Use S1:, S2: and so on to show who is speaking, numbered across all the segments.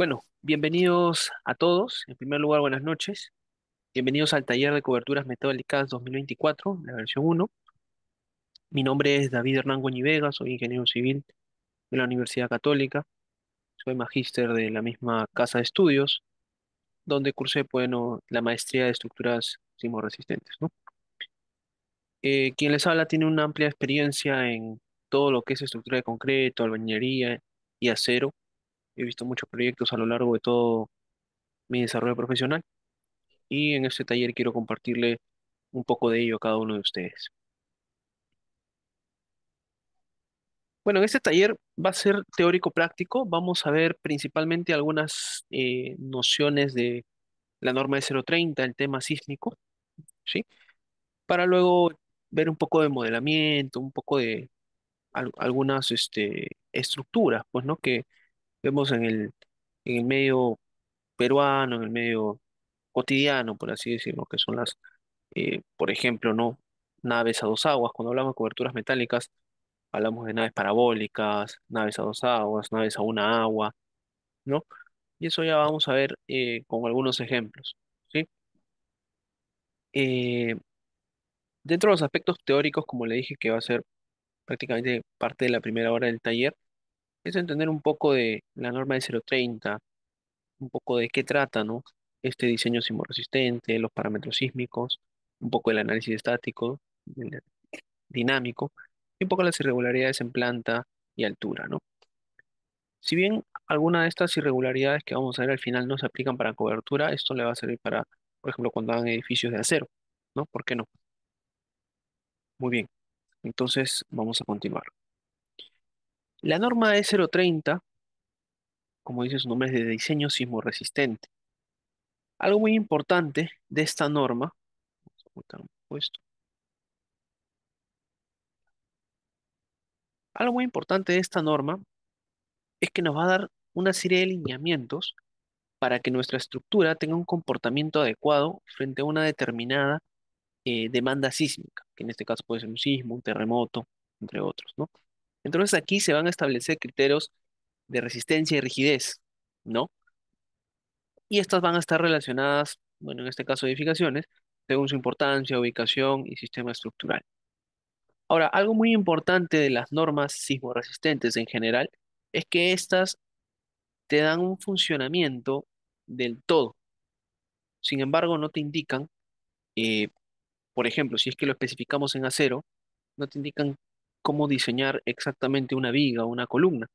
S1: Bueno, bienvenidos a todos. En primer lugar, buenas noches. Bienvenidos al taller de coberturas metálicas 2024, la versión 1. Mi nombre es David Hernán Vega, soy ingeniero civil de la Universidad Católica. Soy magíster de la misma casa de estudios, donde cursé bueno, la maestría de estructuras sismoresistentes. ¿no? Eh, quien les habla tiene una amplia experiencia en todo lo que es estructura de concreto, albañilería y acero He visto muchos proyectos a lo largo de todo mi desarrollo profesional y en este taller quiero compartirle un poco de ello a cada uno de ustedes. Bueno, en este taller va a ser teórico-práctico. Vamos a ver principalmente algunas eh, nociones de la norma de 030, el tema sísmico, ¿sí? Para luego ver un poco de modelamiento, un poco de algunas este, estructuras, pues, ¿no? Que vemos en el, en el medio peruano, en el medio cotidiano, por así decirlo, que son las, eh, por ejemplo, ¿no? naves a dos aguas. Cuando hablamos de coberturas metálicas, hablamos de naves parabólicas, naves a dos aguas, naves a una agua, ¿no? Y eso ya vamos a ver eh, con algunos ejemplos, ¿sí? Eh, dentro de los aspectos teóricos, como le dije, que va a ser prácticamente parte de la primera hora del taller, es entender un poco de la norma de 030, un poco de qué trata, ¿no? Este diseño sismorresistente, los parámetros sísmicos, un poco el análisis estático, dinámico, y un poco las irregularidades en planta y altura, ¿no? Si bien alguna de estas irregularidades que vamos a ver al final no se aplican para cobertura, esto le va a servir para, por ejemplo, cuando hagan edificios de acero, ¿no? ¿Por qué no? Muy bien, entonces vamos a continuar. La norma E030, como dice su nombre, es de diseño resistente. Algo muy importante de esta norma, puesto. Algo muy importante de esta norma es que nos va a dar una serie de lineamientos para que nuestra estructura tenga un comportamiento adecuado frente a una determinada eh, demanda sísmica, que en este caso puede ser un sismo, un terremoto, entre otros, ¿no? Entonces aquí se van a establecer criterios de resistencia y rigidez, ¿no? Y estas van a estar relacionadas, bueno, en este caso edificaciones, según su importancia, ubicación y sistema estructural. Ahora, algo muy importante de las normas sismoresistentes en general es que estas te dan un funcionamiento del todo. Sin embargo, no te indican, eh, por ejemplo, si es que lo especificamos en acero, no te indican cómo diseñar exactamente una viga, o una columna.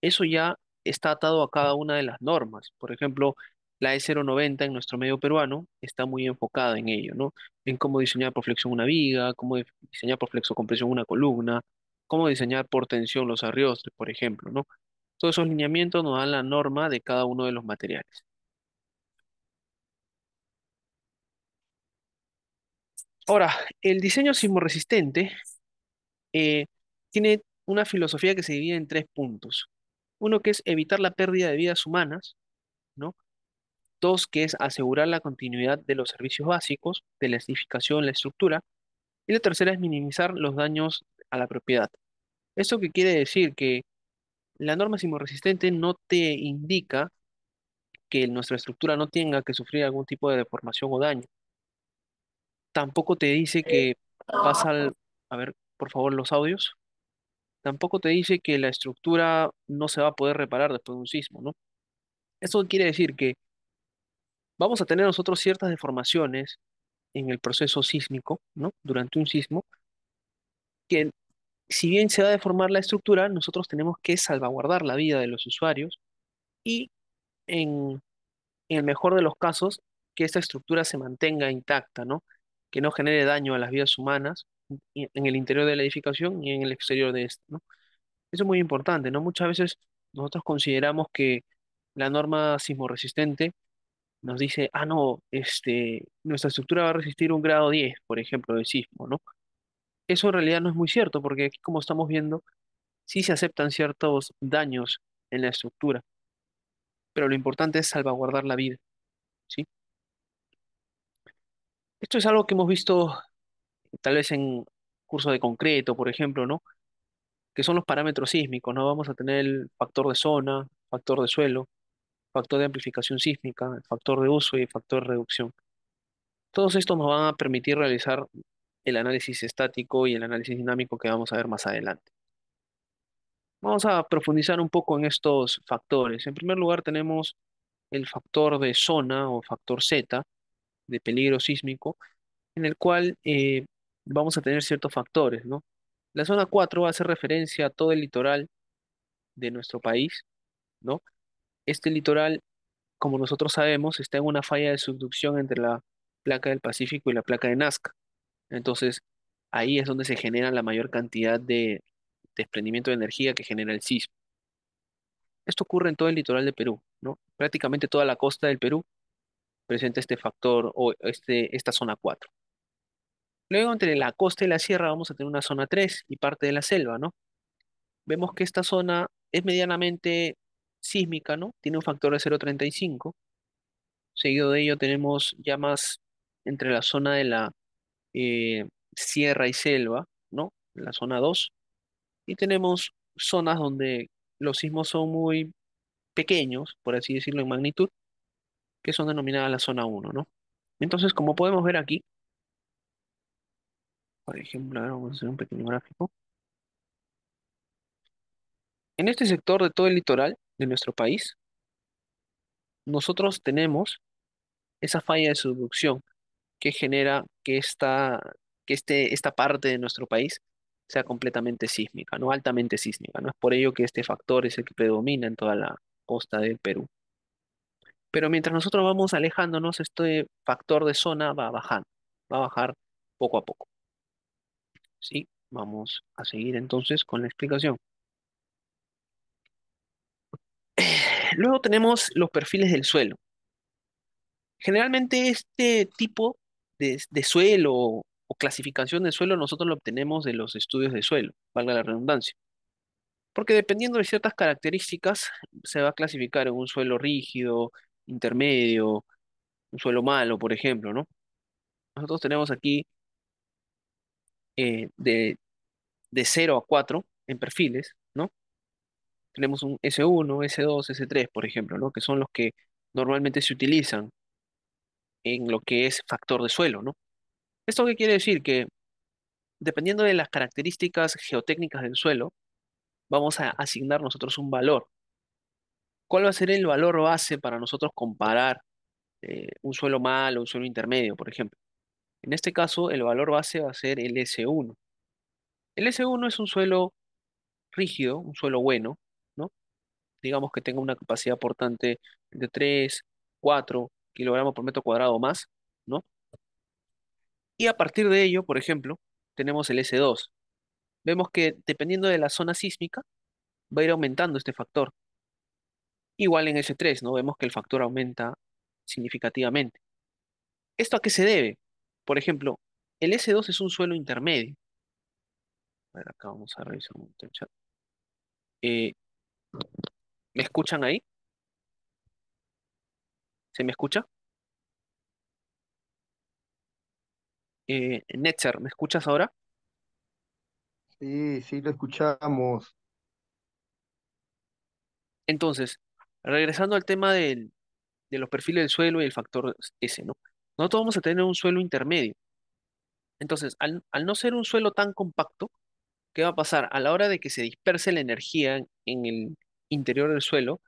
S1: Eso ya está atado a cada una de las normas. Por ejemplo, la E090 en nuestro medio peruano está muy enfocada en ello, ¿no? En cómo diseñar por flexión una viga, cómo diseñar por flexocompresión una columna, cómo diseñar por tensión los arriostres, por ejemplo, ¿no? Todos esos lineamientos nos dan la norma de cada uno de los materiales. Ahora, el diseño sismoresistente eh, tiene una filosofía que se divide en tres puntos. Uno que es evitar la pérdida de vidas humanas, ¿no? Dos que es asegurar la continuidad de los servicios básicos, de la edificación, la estructura. Y la tercera es minimizar los daños a la propiedad. eso qué quiere decir? Que la norma sismorresistente no te indica que nuestra estructura no tenga que sufrir algún tipo de deformación o daño. Tampoco te dice que pasa al... A ver, por favor, los audios. Tampoco te dice que la estructura no se va a poder reparar después de un sismo, ¿no? Eso quiere decir que vamos a tener nosotros ciertas deformaciones en el proceso sísmico, ¿no? Durante un sismo, que si bien se va a deformar la estructura, nosotros tenemos que salvaguardar la vida de los usuarios y en, el mejor de los casos, que esta estructura se mantenga intacta, ¿no? Que no genere daño a las vidas humanas en el interior de la edificación y en el exterior de esta, ¿no? Eso es muy importante, ¿no? Muchas veces nosotros consideramos que la norma sismoresistente nos dice, ah, no, este, nuestra estructura va a resistir un grado 10, por ejemplo, de sismo, ¿no? Eso en realidad no es muy cierto, porque aquí, como estamos viendo, sí se aceptan ciertos daños en la estructura, pero lo importante es salvaguardar la vida, ¿sí? Esto es algo que hemos visto tal vez en curso de concreto, por ejemplo, ¿no? Que son los parámetros sísmicos, ¿no? Vamos a tener el factor de zona, factor de suelo, factor de amplificación sísmica, factor de uso y factor de reducción. Todos estos nos van a permitir realizar el análisis estático y el análisis dinámico que vamos a ver más adelante. Vamos a profundizar un poco en estos factores. En primer lugar tenemos el factor de zona o factor Z de peligro sísmico, en el cual eh, vamos a tener ciertos factores, ¿no? La zona 4 hace referencia a todo el litoral de nuestro país, ¿no? Este litoral, como nosotros sabemos, está en una falla de subducción entre la placa del Pacífico y la placa de Nazca. Entonces, ahí es donde se genera la mayor cantidad de desprendimiento de energía que genera el sismo. Esto ocurre en todo el litoral de Perú, ¿no? Prácticamente toda la costa del Perú presenta este factor o este, esta zona 4. Luego, entre la costa y la sierra vamos a tener una zona 3 y parte de la selva, ¿no? Vemos que esta zona es medianamente sísmica, ¿no? Tiene un factor de 0.35. Seguido de ello tenemos ya más entre la zona de la eh, sierra y selva, ¿no? La zona 2. Y tenemos zonas donde los sismos son muy pequeños, por así decirlo en magnitud, que son denominadas la zona 1, ¿no? Entonces, como podemos ver aquí, por ejemplo, vamos a hacer un pequeño gráfico. En este sector de todo el litoral de nuestro país, nosotros tenemos esa falla de subducción que genera que esta, que este, esta parte de nuestro país sea completamente sísmica, no altamente sísmica. No es por ello que este factor es el que predomina en toda la costa del Perú. Pero mientras nosotros vamos alejándonos, este factor de zona va bajando, va a bajar poco a poco. Sí, vamos a seguir entonces con la explicación. Luego tenemos los perfiles del suelo. Generalmente este tipo de, suelo o clasificación de suelo nosotros lo obtenemos de los estudios de suelo, valga la redundancia. Porque dependiendo de ciertas características se va a clasificar en un suelo rígido, intermedio, un suelo malo, por ejemplo, ¿no? Nosotros tenemos aquí eh, de, 0 a 4 en perfiles, ¿no? Tenemos un S1, S2, S3, por ejemplo, ¿no? Que son los que normalmente se utilizan en lo que es factor de suelo, ¿no? ¿Esto qué quiere decir? Que dependiendo de las características geotécnicas del suelo, vamos a asignar nosotros un valor. ¿Cuál va a ser el valor base para nosotros comparar eh, un suelo malo, un suelo intermedio, por ejemplo? En este caso, el valor base va a ser el S1. El S1 es un suelo rígido, un suelo bueno, ¿no? Digamos que tenga una capacidad portante de 3, 4 kilogramos por metro cuadrado más, ¿no? Y a partir de ello, por ejemplo, tenemos el S2. Vemos que dependiendo de la zona sísmica, va a ir aumentando este factor. Igual en S3, ¿no? Vemos que el factor aumenta significativamente. ¿Esto a qué se debe? Por ejemplo, el S2 es un suelo intermedio. A ver, acá vamos a revisar un chat. Eh, ¿Me escuchan ahí? ¿Se me escucha? Eh, Netzer, ¿me escuchas ahora?
S2: Sí, sí, lo escuchamos.
S1: Entonces, regresando al tema de los perfiles del suelo y el factor S, ¿no? Nosotros vamos a tener un suelo intermedio. Entonces, al, no ser un suelo tan compacto, ¿qué va a pasar? A la hora de que se disperse la energía en, el interior del suelo,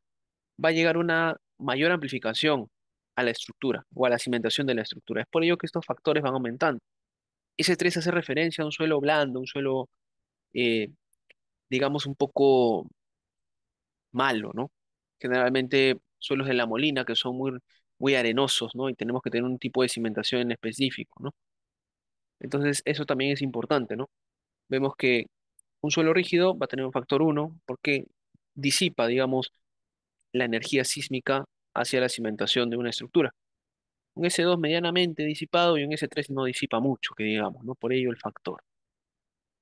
S1: va a llegar una mayor amplificación a la estructura o a la cimentación de la estructura. Es por ello que estos factores van aumentando. Ese 3 hace referencia a un suelo blando, un suelo, eh, digamos, un poco malo, ¿no? Generalmente suelos de la molina que son muy muy arenosos, ¿no? Y tenemos que tener un tipo de cimentación en específico, ¿no? Entonces, eso también es importante, ¿no? Vemos que un suelo rígido va a tener un factor 1 porque disipa, digamos, la energía sísmica hacia la cimentación de una estructura. Un S2 medianamente disipado y un S3 no disipa mucho, que digamos, ¿no? Por ello el factor.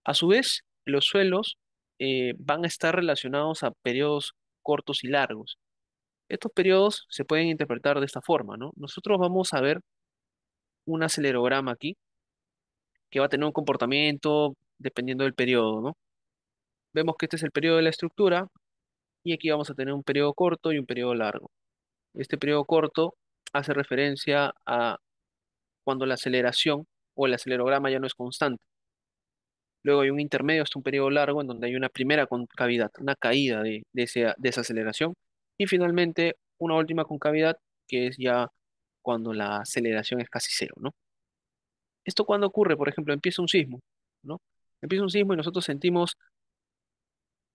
S1: A su vez, los suelos eh, van a estar relacionados a periodos cortos y largos. Estos periodos se pueden interpretar de esta forma, ¿no? Nosotros vamos a ver un acelerograma aquí que va a tener un comportamiento dependiendo del periodo, ¿no? Vemos que este es el periodo de la estructura y aquí vamos a tener un periodo corto y un periodo largo. Este periodo corto hace referencia a cuando la aceleración o el acelerograma ya no es constante. Luego hay un intermedio hasta un periodo largo en donde hay una primera concavidad, una caída de, de esa aceleración y finalmente, una última concavidad, que es ya cuando la aceleración es casi cero, ¿no? Esto cuando ocurre, por ejemplo, empieza un sismo, ¿no? Empieza un sismo y nosotros sentimos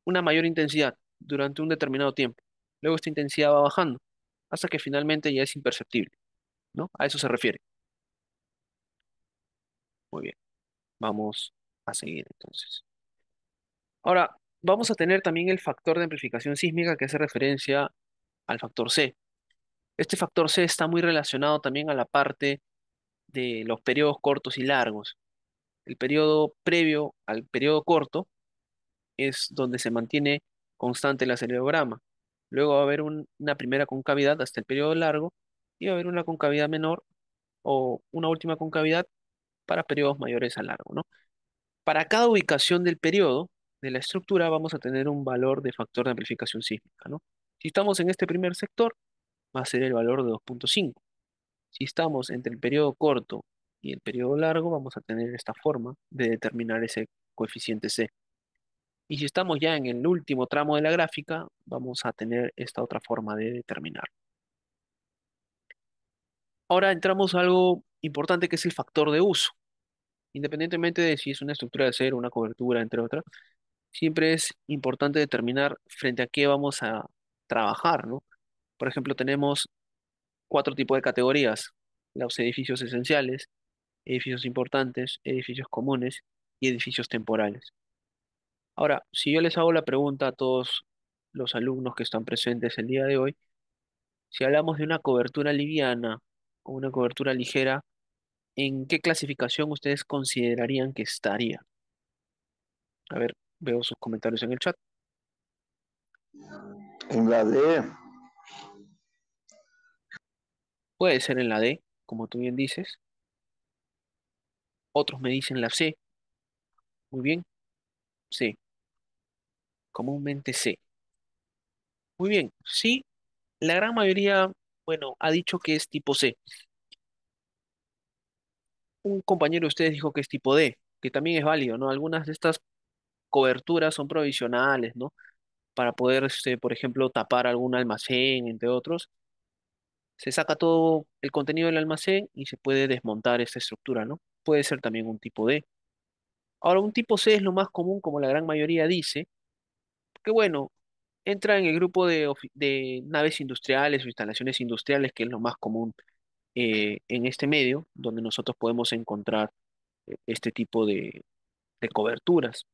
S1: una mayor intensidad durante un determinado tiempo. Luego esta intensidad va bajando hasta que finalmente ya es imperceptible, ¿no? A eso se refiere. Muy bien. Vamos a seguir entonces. Ahora, vamos a tener también el factor de amplificación sísmica que hace referencia al factor C. Este factor C está muy relacionado también a la parte de los periodos cortos y largos. El periodo previo al periodo corto es donde se mantiene constante el acelerograma. Luego va a haber una primera concavidad hasta el periodo largo y va a haber una concavidad menor o una última concavidad para periodos mayores a largo, ¿no? Para cada ubicación del periodo de la estructura vamos a tener un valor de factor de amplificación sísmica, ¿no? Si estamos en este primer sector, va a ser el valor de 2.5. Si estamos entre el periodo corto y el periodo largo, vamos a tener esta forma de determinar ese coeficiente C. Y si estamos ya en el último tramo de la gráfica, vamos a tener esta otra forma de determinar. Ahora entramos a algo importante que es el factor de uso. Independientemente de si es una estructura de acero, una cobertura, entre otras, siempre es importante determinar frente a qué vamos a trabajar, ¿no? Por ejemplo, tenemos cuatro tipos de categorías, los edificios esenciales, edificios importantes, edificios comunes y edificios temporales. Ahora, si yo les hago la pregunta a todos los alumnos que están presentes el día de hoy, si hablamos de una cobertura liviana o una cobertura ligera, ¿en qué clasificación ustedes considerarían que estaría? A ver, Veo sus comentarios en el chat.
S2: En la D.
S1: Puede ser en la D, como tú bien dices. Otros me dicen la C. Muy bien. sí Comúnmente C. Muy bien. Sí, la gran mayoría, bueno, ha dicho que es tipo C. Un compañero de ustedes dijo que es tipo D, que también es válido, ¿no? Algunas de estas coberturas son provisionales, ¿no? Para poder, este, por ejemplo, tapar algún almacén, entre otros. Se saca todo el contenido del almacén y se puede desmontar esta estructura, ¿no? Puede ser también un tipo D. Ahora, un tipo C es lo más común, como la gran mayoría dice, que bueno, entra en el grupo de, naves industriales o instalaciones industriales, que es lo más común eh, en este medio, donde nosotros podemos encontrar eh, este tipo de coberturas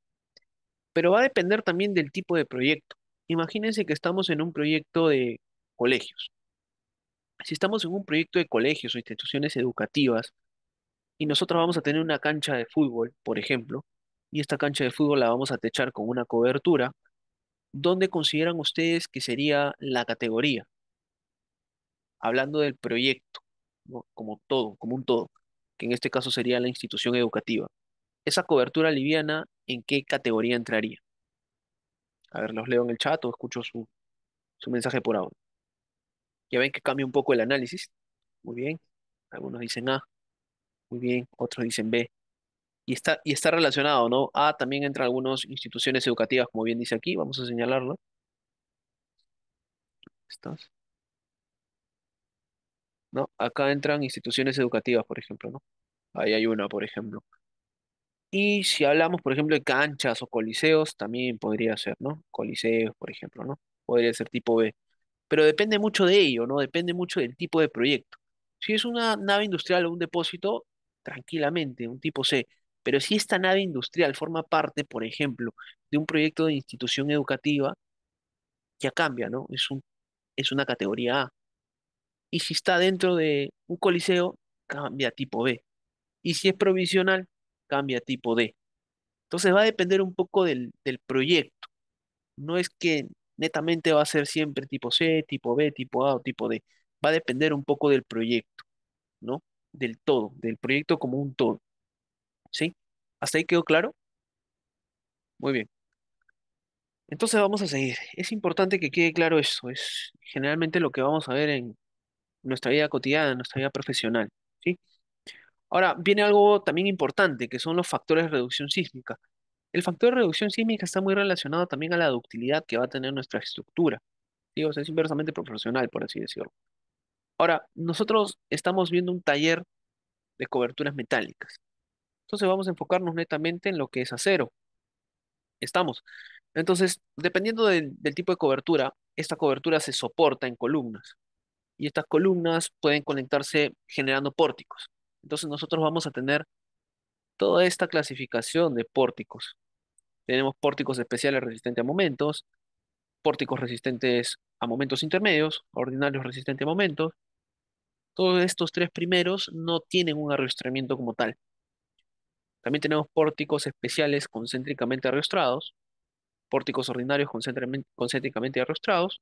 S1: pero va a depender también del tipo de proyecto. Imagínense que estamos en un proyecto de colegios. Si estamos en un proyecto de colegios o instituciones educativas y nosotros vamos a tener una cancha de fútbol, por ejemplo, y esta cancha de fútbol la vamos a techar con una cobertura, ¿dónde consideran ustedes que sería la categoría? Hablando del proyecto, como todo, como un todo, que en este caso sería la institución educativa esa cobertura liviana, ¿en qué categoría entraría? A ver, los leo en el chat o escucho su, su mensaje por ahora. Ya ven que cambia un poco el análisis. Muy bien. Algunos dicen A. Muy bien. Otros dicen B. Y está, y está relacionado, ¿no? A también entra algunas instituciones educativas, como bien dice aquí. Vamos a señalarlo. ¿Estás? ¿No? Acá entran instituciones educativas, por ejemplo, ¿no? Ahí hay una, por ejemplo. Y si hablamos, por ejemplo, de canchas o coliseos, también podría ser, ¿no? Coliseos, por ejemplo, ¿no? Podría ser tipo B. Pero depende mucho de ello, ¿no? Depende mucho del tipo de proyecto. Si es una nave industrial o un depósito, tranquilamente, un tipo C. Pero si esta nave industrial forma parte, por ejemplo, de un proyecto de institución educativa, ya cambia, ¿no? Es un, es una categoría A. Y si está dentro de un coliseo, cambia a tipo B. Y si es provisional, cambia tipo D. Entonces va a depender un poco del, del proyecto. No es que netamente va a ser siempre tipo C, tipo B, tipo A o tipo D. Va a depender un poco del proyecto, ¿no? Del todo, del proyecto como un todo. ¿Sí? ¿Hasta ahí quedó claro? Muy bien. Entonces vamos a seguir. Es importante que quede claro eso. Es generalmente lo que vamos a ver en nuestra vida cotidiana, en nuestra vida profesional. ¿sí? Ahora, viene algo también importante, que son los factores de reducción sísmica. El factor de reducción sísmica está muy relacionado también a la ductilidad que va a tener nuestra estructura. Digo, es inversamente proporcional, por así decirlo. Ahora, nosotros estamos viendo un taller de coberturas metálicas. Entonces vamos a enfocarnos netamente en lo que es acero. Estamos. Entonces, dependiendo del tipo de cobertura, esta cobertura se soporta en columnas. Y estas columnas pueden conectarse generando pórticos. Entonces nosotros vamos a tener toda esta clasificación de pórticos. Tenemos pórticos especiales resistentes a momentos, pórticos resistentes a momentos intermedios, ordinarios resistentes a momentos. Todos estos tres primeros no tienen un arriostramiento como tal. También tenemos pórticos especiales concéntricamente arriostrados, pórticos ordinarios concéntricamente arriostrados,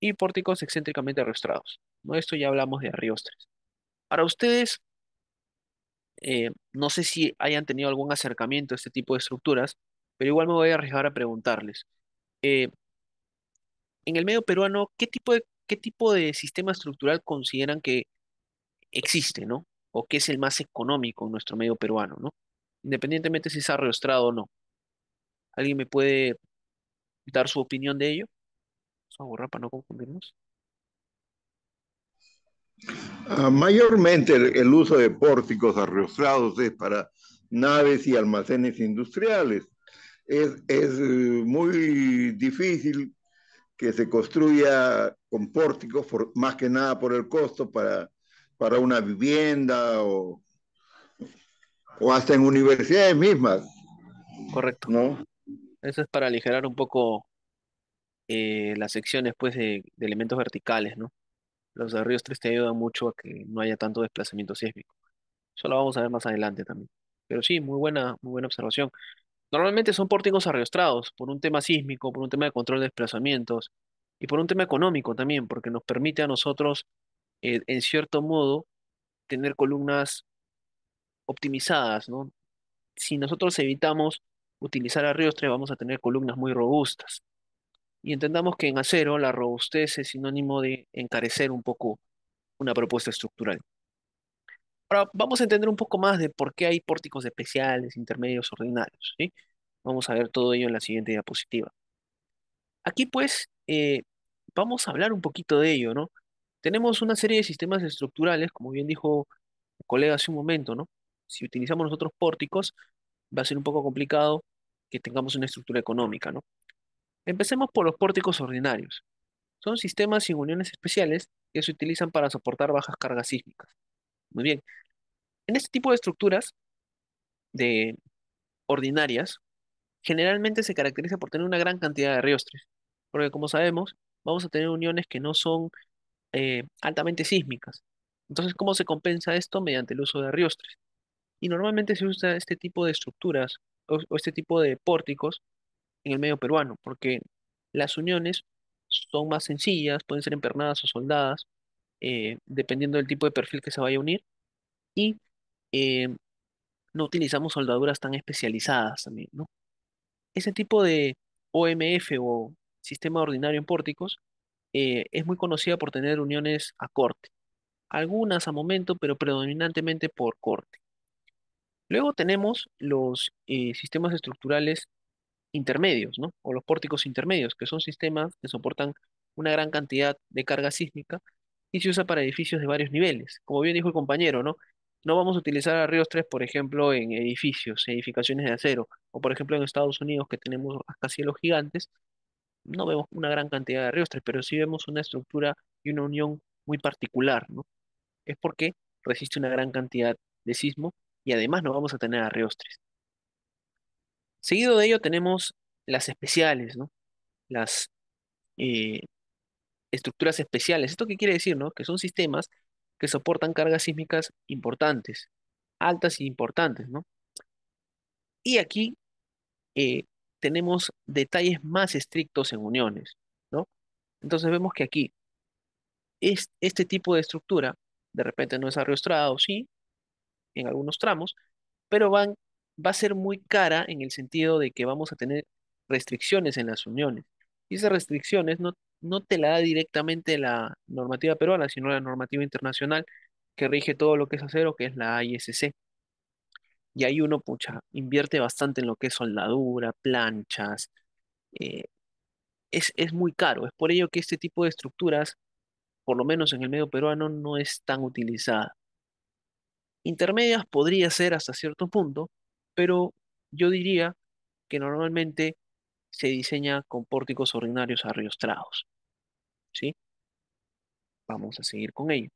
S1: y pórticos excéntricamente arriostrados. ¿no? Esto ya hablamos de arriostres. Para ustedes, eh, no sé si hayan tenido algún acercamiento a este tipo de estructuras, pero igual me voy a arriesgar a preguntarles. Eh, en el medio peruano, ¿qué tipo de, qué tipo de sistema estructural consideran que existe, ¿no? O qué es el más económico en nuestro medio peruano, ¿no? Independientemente si ha registrado o no. ¿Alguien me puede dar su opinión de ello? Vamos a borrar para no confundirnos.
S2: Ah, mayormente el, uso de pórticos arriostrados es para naves y almacenes industriales. Es, es eh, muy difícil que se construya con pórticos, más que nada por el costo para, para una vivienda o, hasta en universidades mismas. Correcto. ¿No?
S1: Eso es para aligerar un poco la eh, las secciones pues, de, de, elementos verticales, ¿no? Los arriostres te ayudan mucho a que no haya tanto desplazamiento sísmico. Eso lo vamos a ver más adelante también. Pero sí, muy buena, muy buena observación. Normalmente son pórticos arriostrados por un tema sísmico, por un tema de control de desplazamientos y por un tema económico también, porque nos permite a nosotros, eh, en cierto modo, tener columnas optimizadas, ¿no? Si nosotros evitamos utilizar arriostre, vamos a tener columnas muy robustas. Y entendamos que en acero la robustez es sinónimo de encarecer un poco una propuesta estructural. Ahora vamos a entender un poco más de por qué hay pórticos especiales, intermedios, ordinarios. ¿sí? Vamos a ver todo ello en la siguiente diapositiva. Aquí pues eh, vamos a hablar un poquito de ello, ¿no? Tenemos una serie de sistemas estructurales, como bien dijo el colega hace un momento, ¿no? Si utilizamos nosotros pórticos, va a ser un poco complicado que tengamos una estructura económica, ¿no? Empecemos por los pórticos ordinarios. Son sistemas sin uniones especiales que se utilizan para soportar bajas cargas sísmicas. Muy bien. En este tipo de estructuras de ordinarias, generalmente se caracteriza por tener una gran cantidad de riostres, porque como sabemos, vamos a tener uniones que no son eh, altamente sísmicas. Entonces, ¿cómo se compensa esto? Mediante el uso de riostres. Y normalmente se usa este tipo de estructuras o este tipo de pórticos en el medio peruano, porque las uniones son más sencillas, pueden ser empernadas o soldadas, eh, dependiendo del tipo de perfil que se vaya a unir, y eh, no utilizamos soldaduras tan especializadas también, Ese tipo de OMF o sistema ordinario en pórticos eh, es muy conocida por tener uniones a corte, algunas a momento, pero predominantemente por corte. Luego tenemos los sistemas estructurales intermedios, ¿no? O los pórticos intermedios, que son sistemas que soportan una gran cantidad de carga sísmica y se usa para edificios de varios niveles. Como bien dijo el compañero, ¿no? No vamos a utilizar arriostres por ejemplo, en edificios, edificaciones de acero, o por ejemplo en Estados Unidos que tenemos cielos gigantes, no vemos una gran cantidad de arriostres pero sí vemos una estructura y una unión muy particular, ¿no? Es porque resiste una gran cantidad de sismo y además no vamos a tener arriostres Seguido de ello tenemos las especiales, ¿no? Las eh, estructuras especiales. ¿Esto qué quiere decir, no? Que son sistemas que soportan cargas sísmicas importantes, altas y e importantes, ¿no? Y aquí eh, tenemos detalles más estrictos en uniones, ¿no? Entonces vemos que aquí es, este tipo de estructura, de repente no es o sí, en algunos tramos, pero van va a ser muy cara en el sentido de que vamos a tener restricciones en las uniones. Y esas restricciones no, te la da directamente la normativa peruana, sino la normativa internacional que rige todo lo que es acero, que es la ISC. Y ahí uno, pucha, invierte bastante en lo que es soldadura, planchas. Eh, es, es muy caro. Es por ello que este tipo de estructuras, por lo menos en el medio peruano, no es tan utilizada. Intermedias podría ser hasta cierto punto, pero yo diría que normalmente se diseña con pórticos ordinarios arriostrados. ¿Sí? Vamos a seguir con ello.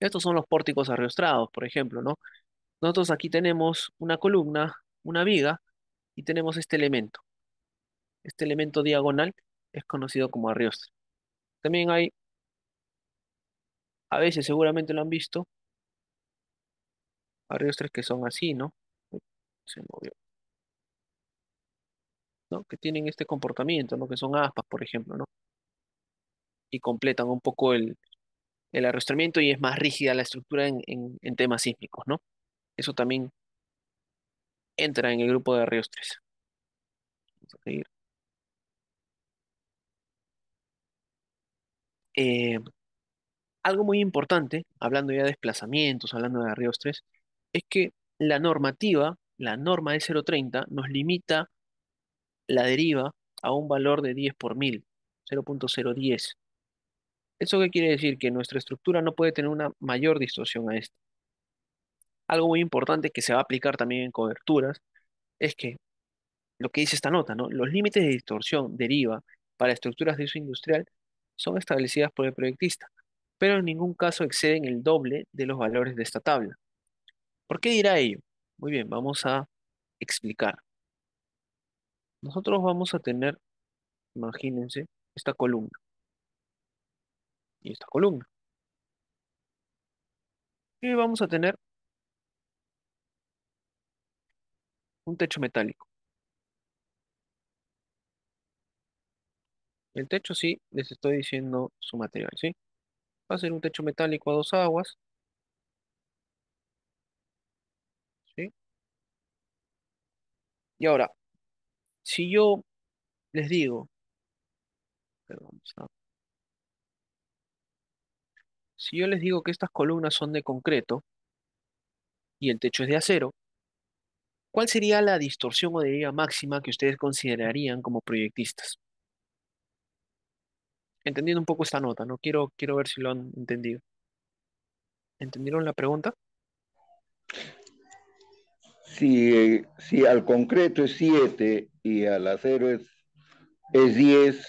S1: Estos son los pórticos arriostrados, por ejemplo, ¿no? Nosotros aquí tenemos una columna, una viga, y tenemos este elemento. Este elemento diagonal es conocido como arriostre. También hay, a veces seguramente lo han visto, arriostres que son así, ¿no? Se movió. ¿no? Que tienen este comportamiento, ¿no? Que son aspas, por ejemplo, ¿no? Y completan un poco el, el arrastramiento y es más rígida la estructura en, temas sísmicos, ¿no? Eso también entra en el grupo de ríos 3. Vamos a seguir. Eh, algo muy importante, hablando ya de desplazamientos, hablando de ríos 3, es que la normativa la norma de 0.30 nos limita la deriva a un valor de 10 por 1000, 0.010. ¿Eso qué quiere decir? Que nuestra estructura no puede tener una mayor distorsión a esta. Algo muy importante que se va a aplicar también en coberturas es que lo que dice esta nota, ¿no? Los límites de distorsión deriva para estructuras de uso industrial son establecidas por el proyectista, pero en ningún caso exceden el doble de los valores de esta tabla. ¿Por qué dirá ello? Muy bien, vamos a explicar. Nosotros vamos a tener, imagínense, esta columna. Y esta columna. Y vamos a tener un techo metálico. El techo sí, les estoy diciendo su material, ¿sí? Va a ser un techo metálico a dos aguas, Y ahora, si yo les digo, perdón, si yo les digo que estas columnas son de concreto y el techo es de acero, ¿cuál sería la distorsión o deriva máxima que ustedes considerarían como proyectistas? Entendiendo un poco esta nota, ¿no? Quiero, quiero ver si lo han entendido. ¿Entendieron la pregunta?
S2: si, si al concreto es 7 y al acero es, 10,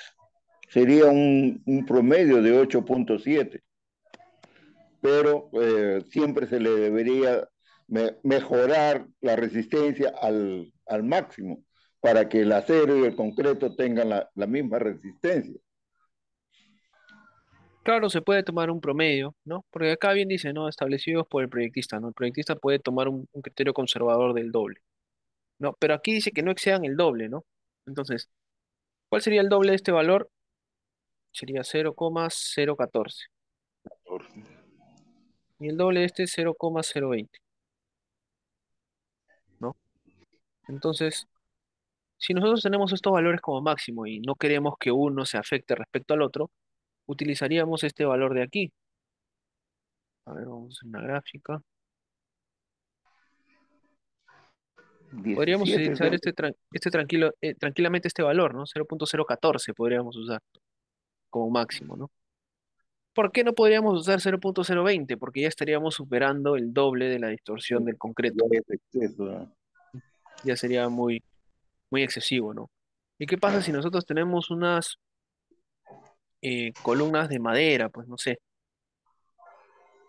S2: sería un, promedio de 8.7. Pero eh, siempre se le debería mejorar la resistencia al, máximo para que el acero y el concreto tengan la misma resistencia.
S1: Claro, se puede tomar un promedio, ¿no? Porque acá bien dice, ¿no? Establecidos por el proyectista, ¿no? El proyectista puede tomar un, criterio conservador del doble, ¿no? Pero aquí dice que no excedan el doble, ¿no? Entonces, ¿cuál sería el doble de este valor? Sería 0,014. Y el doble de este es 0,020. ¿No? Entonces, si nosotros tenemos estos valores como máximo y no queremos que uno se afecte respecto al otro, utilizaríamos este valor de aquí. A ver, vamos a hacer una gráfica. Podríamos utilizar este, este, tranquilo, eh, tranquilamente este valor, ¿no? 0.014 podríamos usar como máximo, ¿no? ¿Por qué no podríamos usar 0.020? Porque ya estaríamos superando el doble de la distorsión del concreto. Ya sería muy, muy excesivo, ¿no? ¿Y qué pasa si nosotros tenemos unas eh, columnas de madera, pues no sé.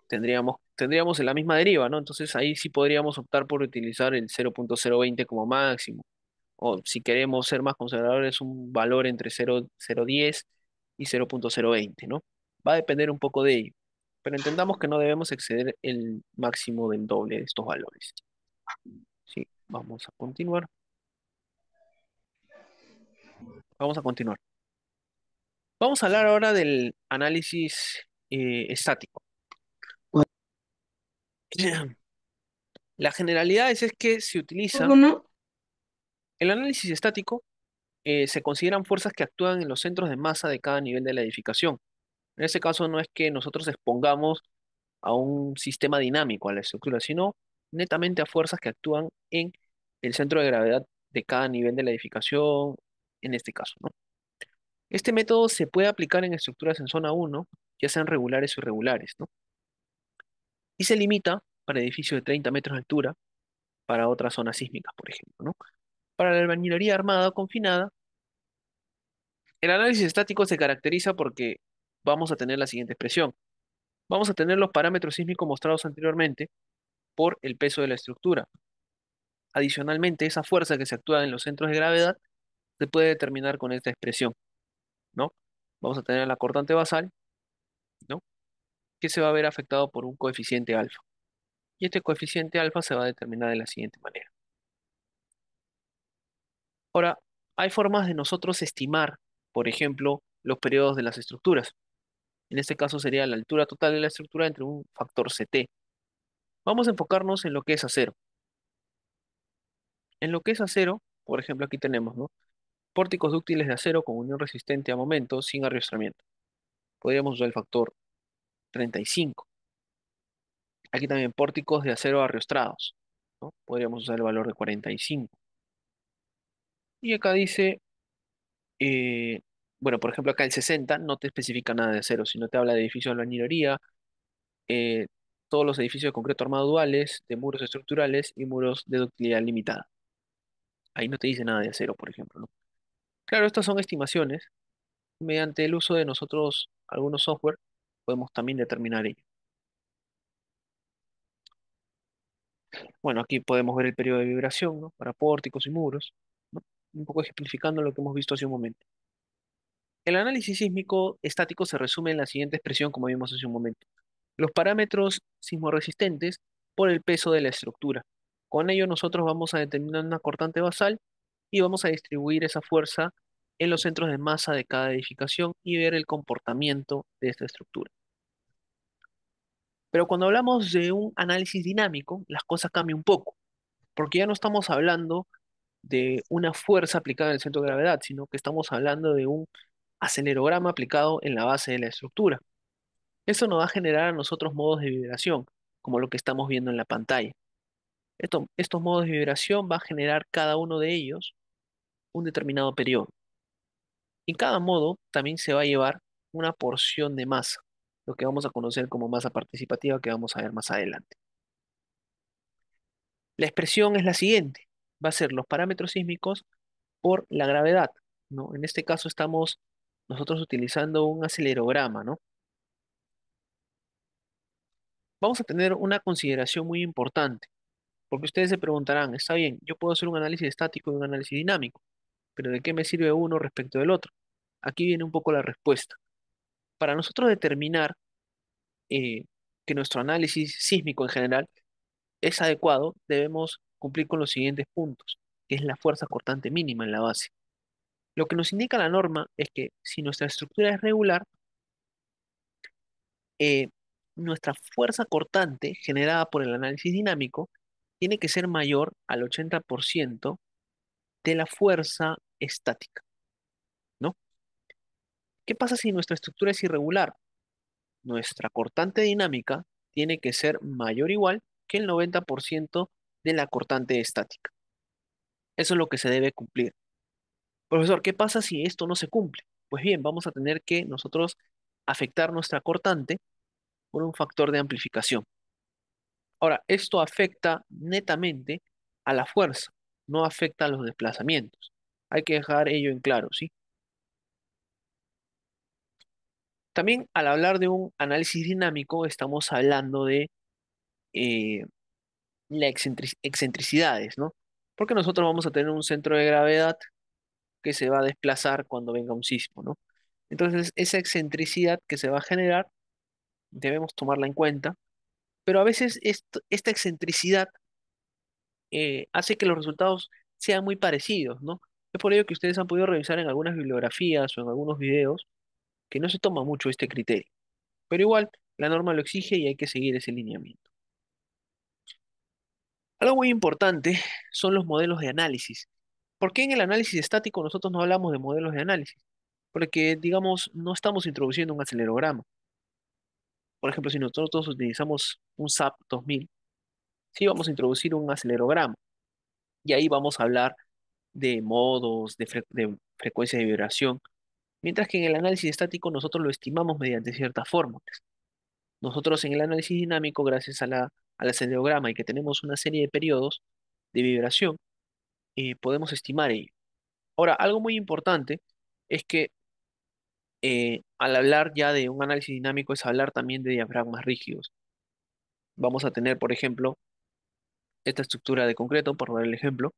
S1: Tendríamos, tendríamos en la misma deriva, ¿no? Entonces ahí sí podríamos optar por utilizar el 0.020 como máximo. O si queremos ser más conservadores, un valor entre 0.010 y 0.020, ¿no? Va a depender un poco de ello. Pero entendamos que no debemos exceder el máximo del doble de estos valores. Sí, vamos a continuar. Vamos a continuar. Vamos a hablar ahora del análisis eh, estático. La generalidad es que se utiliza no? el análisis estático eh, se consideran fuerzas que actúan en los centros de masa de cada nivel de la edificación. En este caso no es que nosotros expongamos a un sistema dinámico a la estructura, sino netamente a fuerzas que actúan en el centro de gravedad de cada nivel de la edificación, en este caso, ¿no? Este método se puede aplicar en estructuras en zona 1, ya sean regulares o irregulares, Y se limita para edificios de 30 metros de altura, para otras zonas sísmicas, por ejemplo, Para la minería armada o confinada, el análisis estático se caracteriza porque vamos a tener la siguiente expresión. Vamos a tener los parámetros sísmicos mostrados anteriormente por el peso de la estructura. Adicionalmente, esa fuerza que se actúa en los centros de gravedad se puede determinar con esta expresión. ¿no? Vamos a tener la cortante basal, ¿no? Que se va a ver afectado por un coeficiente alfa. Y este coeficiente alfa se va a determinar de la siguiente manera. Ahora, hay formas de nosotros estimar, por ejemplo, los periodos de las estructuras. En este caso sería la altura total de la estructura entre un factor CT. Vamos a enfocarnos en lo que es acero. En lo que es acero, por ejemplo, aquí tenemos, ¿no? Pórticos dúctiles de acero con unión resistente a momento sin arriostramiento. Podríamos usar el factor 35. Aquí también pórticos de acero arriostrados. ¿no? Podríamos usar el valor de 45. Y acá dice, eh, bueno, por ejemplo, acá el 60 no te especifica nada de acero, sino te habla de edificios de albañilería, eh, todos los edificios de concreto armado duales, de muros estructurales y muros de ductilidad limitada. Ahí no te dice nada de acero, por ejemplo, ¿no? Claro, estas son estimaciones. Mediante el uso de nosotros algunos software, podemos también determinar ello. Bueno, aquí podemos ver el periodo de vibración para pórticos y muros, un poco ejemplificando lo que hemos visto hace un momento. El análisis sísmico estático se resume en la siguiente expresión, como vimos hace un momento. Los parámetros sismoresistentes por el peso de la estructura. Con ello nosotros vamos a determinar una cortante basal y vamos a distribuir esa fuerza en los centros de masa de cada edificación y ver el comportamiento de esta estructura. Pero cuando hablamos de un análisis dinámico, las cosas cambian un poco, porque ya no estamos hablando de una fuerza aplicada en el centro de gravedad, sino que estamos hablando de un acelerograma aplicado en la base de la estructura. Eso nos va a generar a nosotros modos de vibración, como lo que estamos viendo en la pantalla. estos modos de vibración va a generar cada uno de ellos un determinado periodo. En cada modo también se va a llevar una porción de masa, lo que vamos a conocer como masa participativa que vamos a ver más adelante. La expresión es la siguiente, va a ser los parámetros sísmicos por la gravedad, ¿no? En este caso estamos nosotros utilizando un acelerograma, ¿no? Vamos a tener una consideración muy importante, porque ustedes se preguntarán, está bien, yo puedo hacer un análisis estático y un análisis dinámico, pero ¿de qué me sirve uno respecto del otro? Aquí viene un poco la respuesta. Para nosotros determinar eh, que nuestro análisis sísmico en general es adecuado, debemos cumplir con los siguientes puntos, que es la fuerza cortante mínima en la base. Lo que nos indica la norma es que si nuestra estructura es regular, eh, nuestra fuerza cortante generada por el análisis dinámico tiene que ser mayor al 80% de la fuerza estática. ¿No? ¿Qué pasa si nuestra estructura es irregular? Nuestra cortante dinámica tiene que ser mayor o igual que el 90% de la cortante estática. Eso es lo que se debe cumplir. Profesor, ¿qué pasa si esto no se cumple? Pues bien, vamos a tener que nosotros afectar nuestra cortante por un factor de amplificación. Ahora, esto afecta netamente a la fuerza, no afecta a los desplazamientos. Hay que dejar ello en claro, ¿sí? También al hablar de un análisis dinámico estamos hablando de eh, las excentricidades, ¿no? Porque nosotros vamos a tener un centro de gravedad que se va a desplazar cuando venga un sismo, ¿no? Entonces, esa excentricidad que se va a generar, debemos tomarla en cuenta, pero a veces esta excentricidad eh, hace que los resultados sean muy parecidos, ¿no? Es por ello que ustedes han podido revisar en algunas bibliografías o en algunos videos que no se toma mucho este criterio. Pero igual, la norma lo exige y hay que seguir ese lineamiento. Algo muy importante son los modelos de análisis. ¿Por qué en el análisis estático nosotros no hablamos de modelos de análisis? Porque, digamos, no estamos introduciendo un acelerograma. Por ejemplo, si nosotros utilizamos un SAP 2000, sí vamos a introducir un acelerograma. Y ahí vamos a hablar de modos, de, frecuencia de vibración, mientras que en el análisis estático nosotros lo estimamos mediante ciertas fórmulas. Nosotros en el análisis dinámico, gracias a la, al y que tenemos una serie de periodos de vibración, eh, podemos estimar ello. Ahora, algo muy importante es que eh, al hablar ya de un análisis dinámico es hablar también de diafragmas rígidos. Vamos a tener, por ejemplo, esta estructura de concreto, por dar el ejemplo,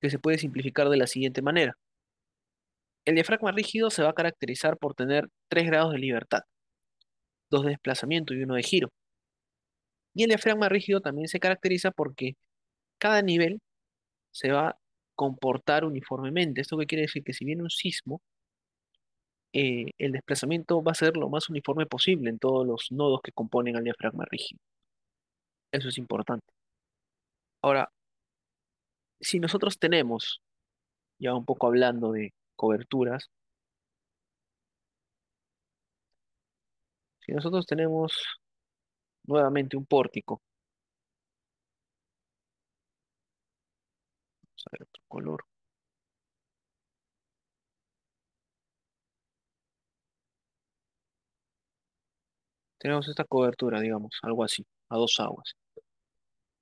S1: que se puede simplificar de la siguiente manera. El diafragma rígido se va a caracterizar por tener tres grados de libertad, Dos de desplazamiento y uno de giro. Y el diafragma rígido también se caracteriza porque cada nivel se va a comportar uniformemente. Esto quiere decir que si viene un sismo, eh, el desplazamiento va a ser lo más uniforme posible en todos los nodos que componen al diafragma rígido. Eso es importante. Ahora, si nosotros tenemos, ya un poco hablando de coberturas, si nosotros tenemos nuevamente un pórtico, vamos a ver otro color. Tenemos esta cobertura, digamos, algo así, a dos aguas.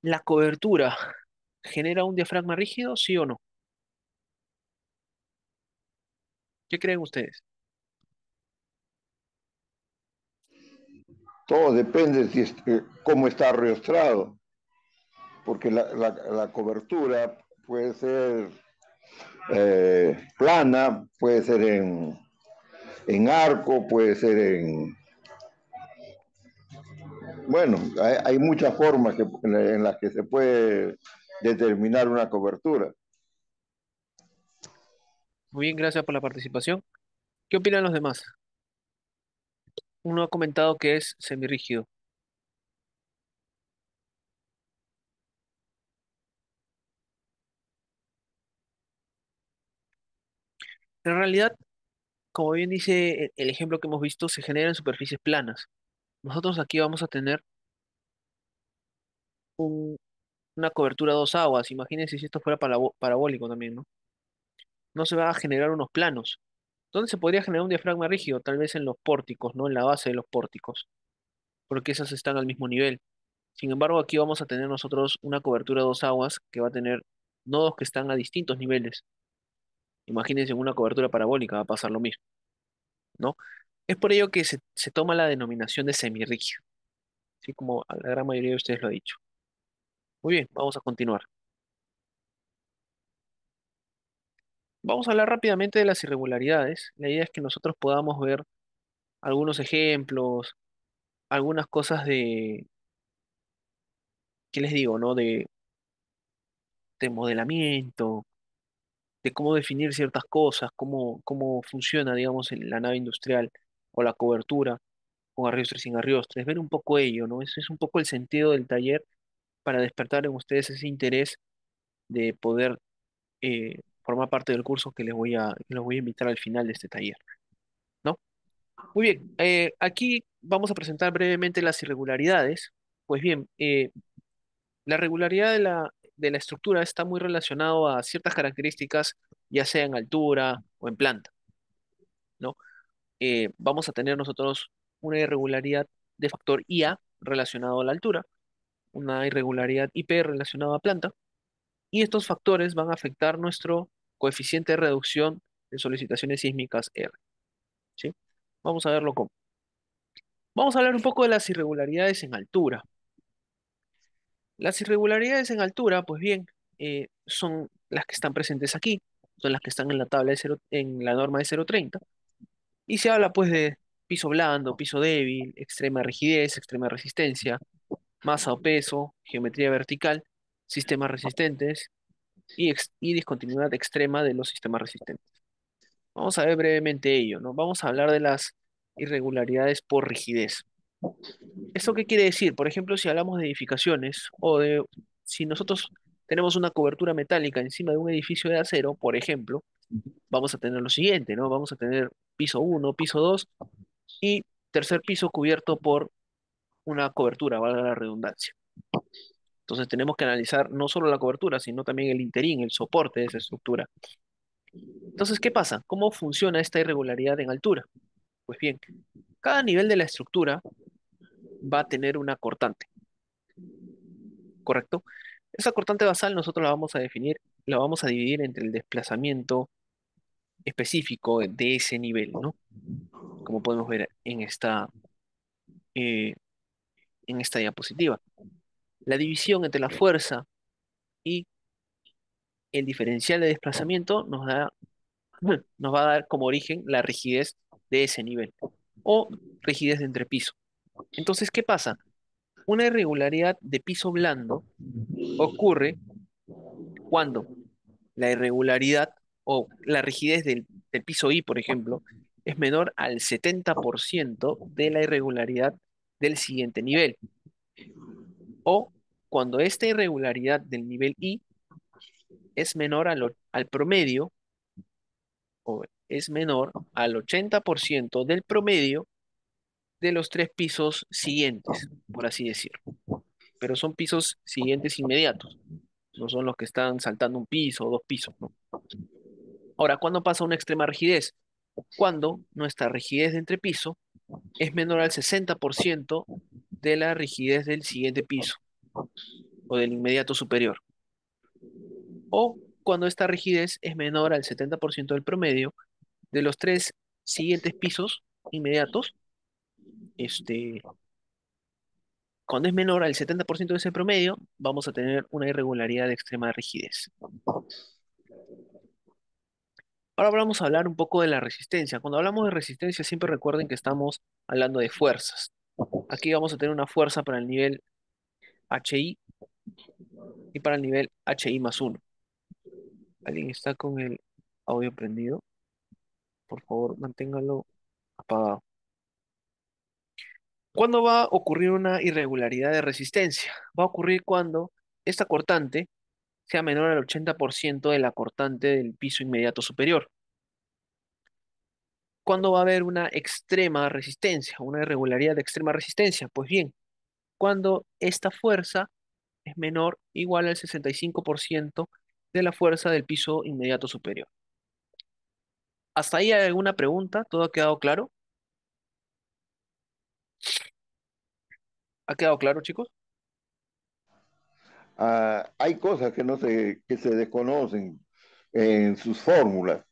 S1: La cobertura genera un diafragma rígido, sí o no? ¿Qué creen ustedes?
S2: Todo depende de eh, cómo está reostrado, porque la, cobertura puede ser eh, plana, puede ser en, en, arco, puede ser en... Bueno, hay, muchas formas en las que se puede determinar una cobertura.
S1: Muy bien, gracias por la participación. ¿Qué opinan los demás? Uno ha comentado que es semirrígido. En realidad, como bien dice el ejemplo que hemos visto, se generan superficies planas. Nosotros aquí vamos a tener un, una cobertura dos aguas. Imagínense si esto fuera parabólico también, ¿no? No se va a generar unos planos. ¿Dónde se podría generar un diafragma rígido? Tal vez en los pórticos, ¿no? En la base de los pórticos, porque esas están al mismo nivel. Sin embargo, aquí vamos a tener nosotros una cobertura dos aguas que va a tener nodos que están a distintos niveles. Imagínense en una cobertura parabólica, va a pasar lo mismo, ¿no? Es por ello que se, toma la denominación de semirrígido, así Como la gran mayoría de ustedes lo ha dicho. Muy bien, vamos a continuar. Vamos a hablar rápidamente de las irregularidades. La idea es que nosotros podamos ver algunos ejemplos, algunas cosas de, ¿qué les digo, no? De, de modelamiento, de cómo definir ciertas cosas, cómo, cómo funciona, digamos, en la nave industrial o la cobertura con arriostres sin arriostres, ver un poco ello, ¿no? Ese es un poco el sentido del taller para despertar en ustedes ese interés de poder eh, formar parte del curso que les voy a, voy a invitar al final de este taller. ¿No? Muy bien, eh, aquí vamos a presentar brevemente las irregularidades. Pues bien, eh, la regularidad de la, de la estructura está muy relacionada a ciertas características, ya sea en altura o en planta. ¿No? vamos a tener nosotros una irregularidad de factor IA relacionado a la altura, una irregularidad IP relacionada a planta, y estos factores van a afectar nuestro coeficiente de reducción de solicitaciones sísmicas R. Vamos a verlo cómo. Vamos a hablar un poco de las irregularidades en altura. Las irregularidades en altura, pues bien, eh, son las que están presentes aquí, son las que están en la tabla de cero, en la norma de 030. Y se habla pues de piso blando, piso débil, extrema rigidez, extrema resistencia, masa o peso, geometría vertical, sistemas resistentes y, discontinuidad extrema de los sistemas resistentes. Vamos a ver brevemente ello, ¿no? Vamos a hablar de las irregularidades por rigidez. ¿Eso qué quiere decir? Por ejemplo, si hablamos de edificaciones o de si nosotros tenemos una cobertura metálica encima de un edificio de acero, por ejemplo, vamos a tener lo siguiente, ¿no? Vamos a tener piso 1, piso 2 y tercer piso cubierto por una cobertura, valga la redundancia. Entonces tenemos que analizar no solo la cobertura, sino también el interín, el soporte de esa estructura. Entonces, ¿qué pasa? ¿Cómo funciona esta irregularidad en altura? Pues bien, cada nivel de la estructura va a tener una cortante. ¿Correcto? Esa cortante basal nosotros la vamos a definir, la vamos a dividir entre el desplazamiento específico de ese nivel, ¿no? Como podemos ver en esta eh, en esta diapositiva. La división entre la fuerza y el diferencial de desplazamiento nos, da, nos va a dar como origen la rigidez de ese nivel o rigidez de entrepiso. Entonces, ¿qué pasa? Una irregularidad de piso blando ocurre cuando la irregularidad o la rigidez del, del piso I, por ejemplo, es menor al 70% de la irregularidad del siguiente nivel. O cuando esta irregularidad del nivel I es menor al, promedio o es menor al 80% del promedio de los tres pisos siguientes, por así decirlo. Pero son pisos siguientes inmediatos, no son los que están saltando un piso o dos pisos. Ahora, ¿cuándo pasa una extrema rigidez? Cuando nuestra rigidez de entrepiso es menor al 60% de la rigidez del siguiente piso o del inmediato superior. O cuando esta rigidez es menor al 70% del promedio de los tres siguientes pisos inmediatos, este, cuando es menor al 70% de ese promedio, vamos a tener una irregularidad de extrema rigidez. Ahora vamos a hablar un poco de la resistencia. Cuando hablamos de resistencia, siempre recuerden que estamos hablando de fuerzas. Aquí vamos a tener una fuerza para el nivel HI y para el nivel HI más 1. ¿Alguien está con el audio prendido? Por favor, manténgalo apagado. ¿Cuándo va a ocurrir una irregularidad de resistencia? Va a ocurrir cuando esta cortante sea menor al 80% de la cortante del piso inmediato superior. ¿Cuándo va a haber una extrema resistencia, una irregularidad de extrema resistencia? Pues bien, cuando esta fuerza es menor igual al 65% de la fuerza del piso inmediato superior. ¿Hasta ahí hay alguna pregunta? ¿Todo ha quedado claro? ¿Ha quedado claro, chicos?
S2: Ah, hay cosas que no se, se desconocen en sus fórmulas.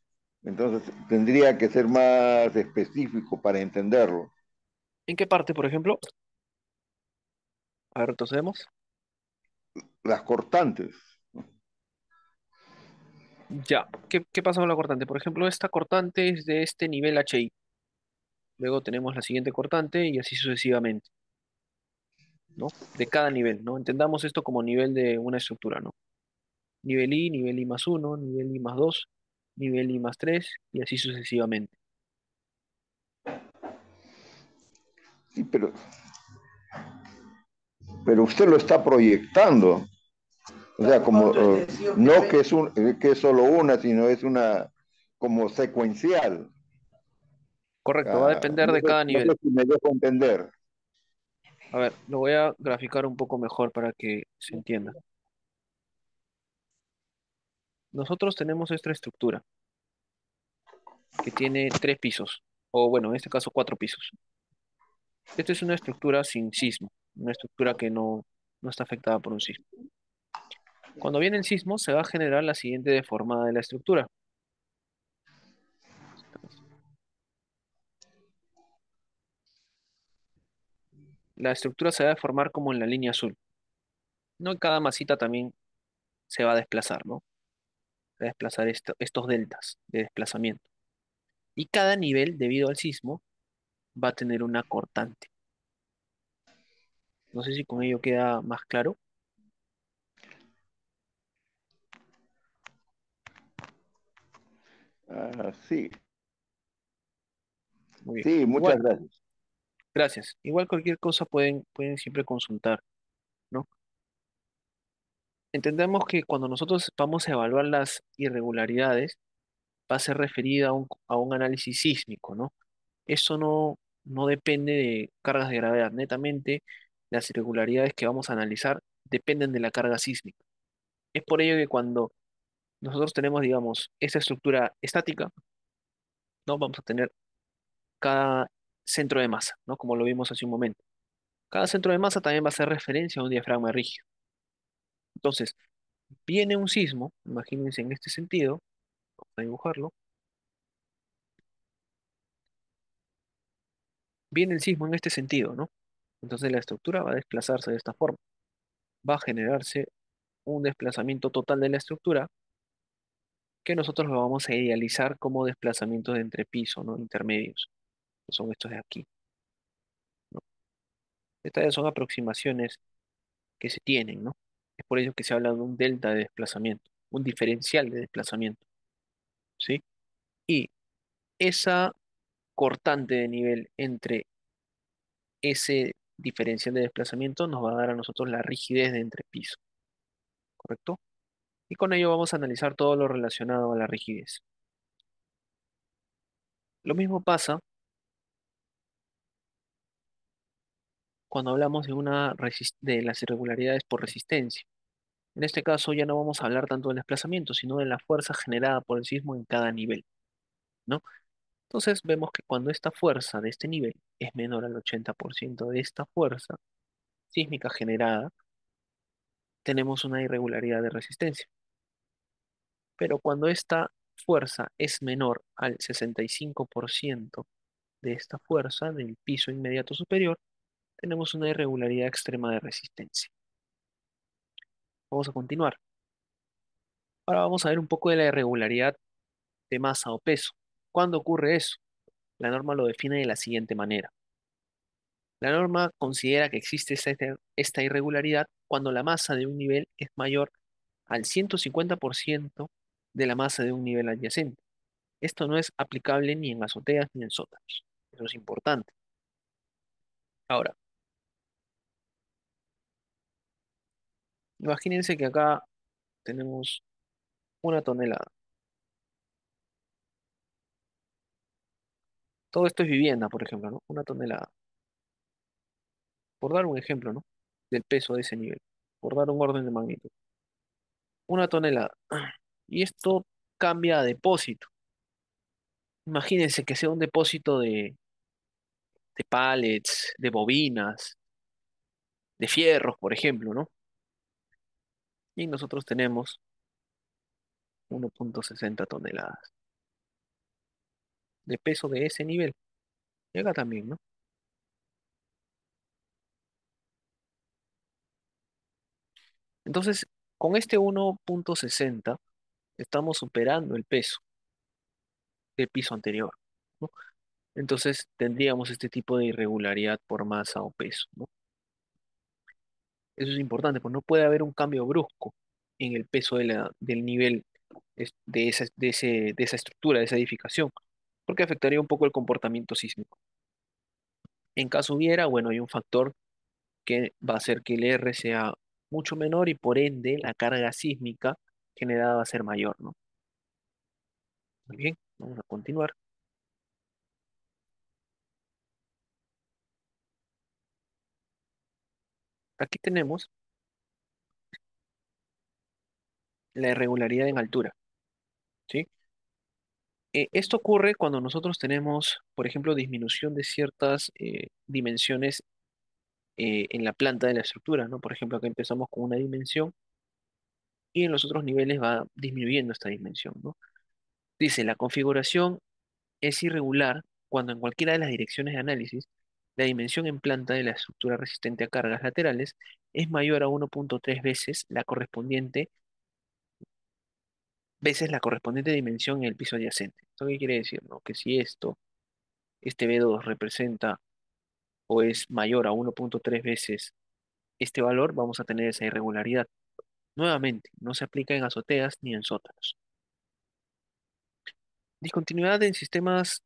S2: Entonces tendría que ser más específico para entenderlo.
S1: ¿En qué parte, por ejemplo?
S2: A ver, retrocedemos. Las cortantes.
S1: Ya, ¿Qué, ¿qué pasa con la cortante? Por ejemplo, esta cortante es de este nivel HI. Luego tenemos la siguiente cortante y así sucesivamente. ¿no? De cada nivel, ¿no? Entendamos esto como nivel de una estructura, ¿no? Nivel I, nivel I más 1, nivel I más 2, nivel I más 3 y así sucesivamente.
S2: Sí, pero, pero usted lo está proyectando. O sea, como eh, no que es, un, eh, que solo una, sino es una como secuencial. Correcto, ah, va a depender de cada nivel. me dejo entender.
S1: A ver, lo voy a graficar un poco mejor para que se entienda. Nosotros tenemos esta estructura que tiene tres pisos, o bueno, en este caso cuatro pisos. Esta es una estructura sin sismo, una estructura que no, no está afectada por un sismo. Cuando viene el sismo se va a generar la siguiente deformada de la estructura. La estructura se va a formar como en la línea azul. ¿no? cada masita también se va a desplazar, ¿no? va a desplazar estos deltas de desplazamiento. Y cada nivel, debido al sismo, va a tener una cortante. No sé si con ello queda más claro. Ah, sí. Sí, muchas gracias. Gracias. Igual cualquier cosa pueden, pueden siempre consultar, ¿no? Entendemos que cuando nosotros vamos a evaluar las irregularidades, va a ser referida a un, análisis sísmico, ¿no? Eso no, no depende de cargas de gravedad. Netamente, las irregularidades que vamos a analizar dependen de la carga sísmica. Es por ello que cuando nosotros tenemos, digamos, esta estructura estática, ¿no? Vamos a tener cada centro de masa, ¿no? Como lo vimos hace un momento. Cada centro de masa también va a ser referencia a un diafragma rígido. Entonces, viene un sismo, imagínense en este sentido, vamos a dibujarlo. Viene el sismo en este sentido, ¿no? Entonces la estructura va a desplazarse de esta forma. Va a generarse un desplazamiento total de la estructura que nosotros lo vamos a idealizar como desplazamiento de entrepiso ¿no? Intermedios son estos de aquí. Estas Estas son aproximaciones que se tienen, ¿no? Es por ello que se habla de un delta de desplazamiento, un diferencial de desplazamiento, ¿sí? Y esa cortante de nivel entre ese diferencial de desplazamiento nos va a dar a nosotros la rigidez de entrepiso, ¿correcto? Y con ello vamos a analizar todo lo relacionado a la rigidez. Lo mismo pasa cuando hablamos de, una de las irregularidades por resistencia. En este caso ya no vamos a hablar tanto del desplazamiento, sino de la fuerza generada por el sismo en cada nivel. ¿no? Entonces vemos que cuando esta fuerza de este nivel es menor al 80% de esta fuerza sísmica generada, tenemos una irregularidad de resistencia. Pero cuando esta fuerza es menor al 65% de esta fuerza del piso inmediato superior, tenemos una irregularidad extrema de resistencia. Vamos a continuar. Ahora vamos a ver un poco de la irregularidad de masa o peso. ¿Cuándo ocurre eso? La norma lo define de la siguiente manera. La norma considera que existe esta, irregularidad cuando la masa de un nivel es mayor al 150% de la masa de un nivel adyacente. Esto no es aplicable ni en azoteas ni en sótanos. Eso es importante. Ahora, Imagínense que acá tenemos una tonelada. Todo esto es vivienda, por ejemplo, ¿no? Una tonelada. Por dar un ejemplo, ¿no? Del peso de ese nivel. Por dar un orden de magnitud. Una tonelada. Y esto cambia a depósito. Imagínense que sea un depósito de, de pallets, de bobinas, de fierros, por ejemplo, ¿no? y nosotros tenemos 1.60 toneladas de peso de ese nivel. llega también, ¿no? Entonces, con este 1.60 estamos superando el peso del piso anterior. ¿no? Entonces tendríamos este tipo de irregularidad por masa o peso. ¿no? Eso es importante, pues no puede haber un cambio brusco en el peso de del nivel de esa, de, de esa estructura, de esa edificación, porque afectaría un poco el comportamiento sísmico. En caso hubiera, bueno, hay un factor que va a hacer que el R sea mucho menor y por ende la carga sísmica generada va a ser mayor, ¿no? Muy bien, vamos a continuar. Aquí tenemos la irregularidad en altura, ¿sí? Eh, esto ocurre cuando nosotros tenemos, por ejemplo, disminución de ciertas eh, dimensiones eh, en la planta de la estructura, ¿no? Por ejemplo, que empezamos con una dimensión y en los otros niveles va disminuyendo esta dimensión, ¿no? Dice, la configuración es irregular cuando en cualquiera de las direcciones de análisis la dimensión en planta de la estructura resistente a cargas laterales es mayor a 1.3 veces la correspondiente veces la correspondiente dimensión en el piso adyacente. ¿Esto qué quiere decir? Que si esto, este B2 representa o es mayor a 1.3 veces este valor, vamos a tener esa irregularidad. Nuevamente, no se aplica en azoteas ni en sótanos. Discontinuidad en sistemas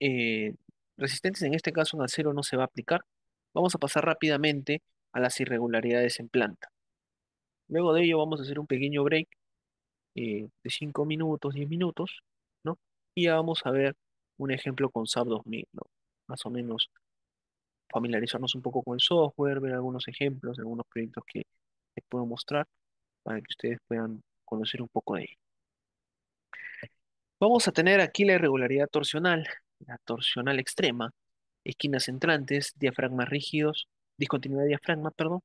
S1: eh, resistentes en este caso en acero no se va a aplicar. Vamos a pasar rápidamente a las irregularidades en planta. Luego de ello vamos a hacer un pequeño break eh, de 5 minutos, 10 minutos, ¿no? Y ya vamos a ver un ejemplo con SAP 2000, ¿no? Más o menos familiarizarnos un poco con el software, ver algunos ejemplos, algunos proyectos que les puedo mostrar para que ustedes puedan conocer un poco de ello. Vamos a tener aquí la irregularidad torsional, la torsional extrema, esquinas entrantes, diafragmas rígidos, discontinuidad de diafragma, perdón,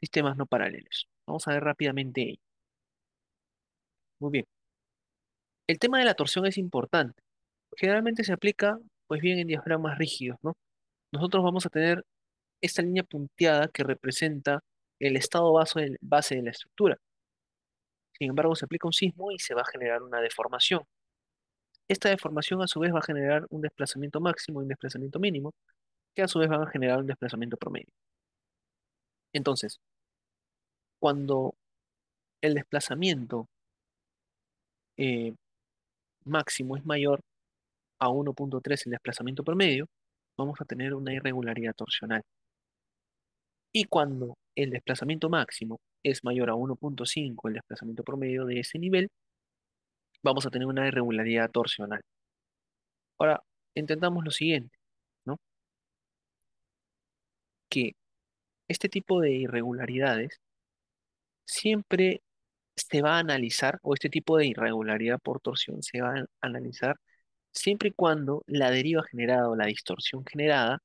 S1: sistemas no paralelos. Vamos a ver rápidamente ello. Muy bien. El tema de la torsión es importante. Generalmente se aplica, pues bien, en diafragmas rígidos, ¿no? Nosotros vamos a tener esta línea punteada que representa el estado base de la estructura. Sin embargo, se aplica un sismo y se va a generar una deformación. Esta deformación a su vez va a generar un desplazamiento máximo y un desplazamiento mínimo, que a su vez van a generar un desplazamiento promedio. Entonces, cuando el desplazamiento eh, máximo es mayor a 1.3 el desplazamiento promedio, vamos a tener una irregularidad torsional. Y cuando el desplazamiento máximo es mayor a 1.5 el desplazamiento promedio de ese nivel, vamos a tener una irregularidad torsional. Ahora, entendamos lo siguiente, ¿no? Que este tipo de irregularidades siempre se va a analizar, o este tipo de irregularidad por torsión se va a analizar siempre y cuando la deriva generada o la distorsión generada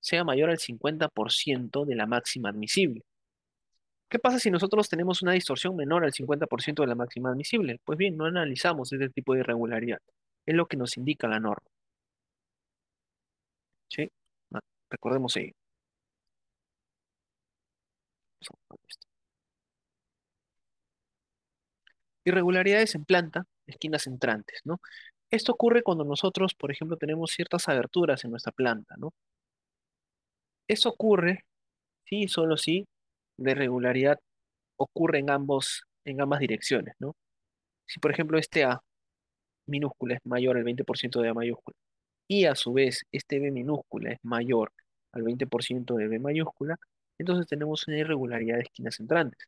S1: sea mayor al 50% de la máxima admisible. ¿Qué pasa si nosotros tenemos una distorsión menor al 50% de la máxima admisible? Pues bien, no analizamos este tipo de irregularidad. Es lo que nos indica la norma. ¿Sí? Ah, recordemos ahí. Irregularidades en planta, esquinas entrantes, ¿no? Esto ocurre cuando nosotros, por ejemplo, tenemos ciertas aberturas en nuestra planta, ¿no? Eso ocurre, sí, solo si de regularidad ocurre en, ambos, en ambas direcciones, ¿no? Si por ejemplo este A minúscula es mayor al 20% de A mayúscula y a su vez este B minúscula es mayor al 20% de B mayúscula, entonces tenemos una irregularidad de esquinas entrantes.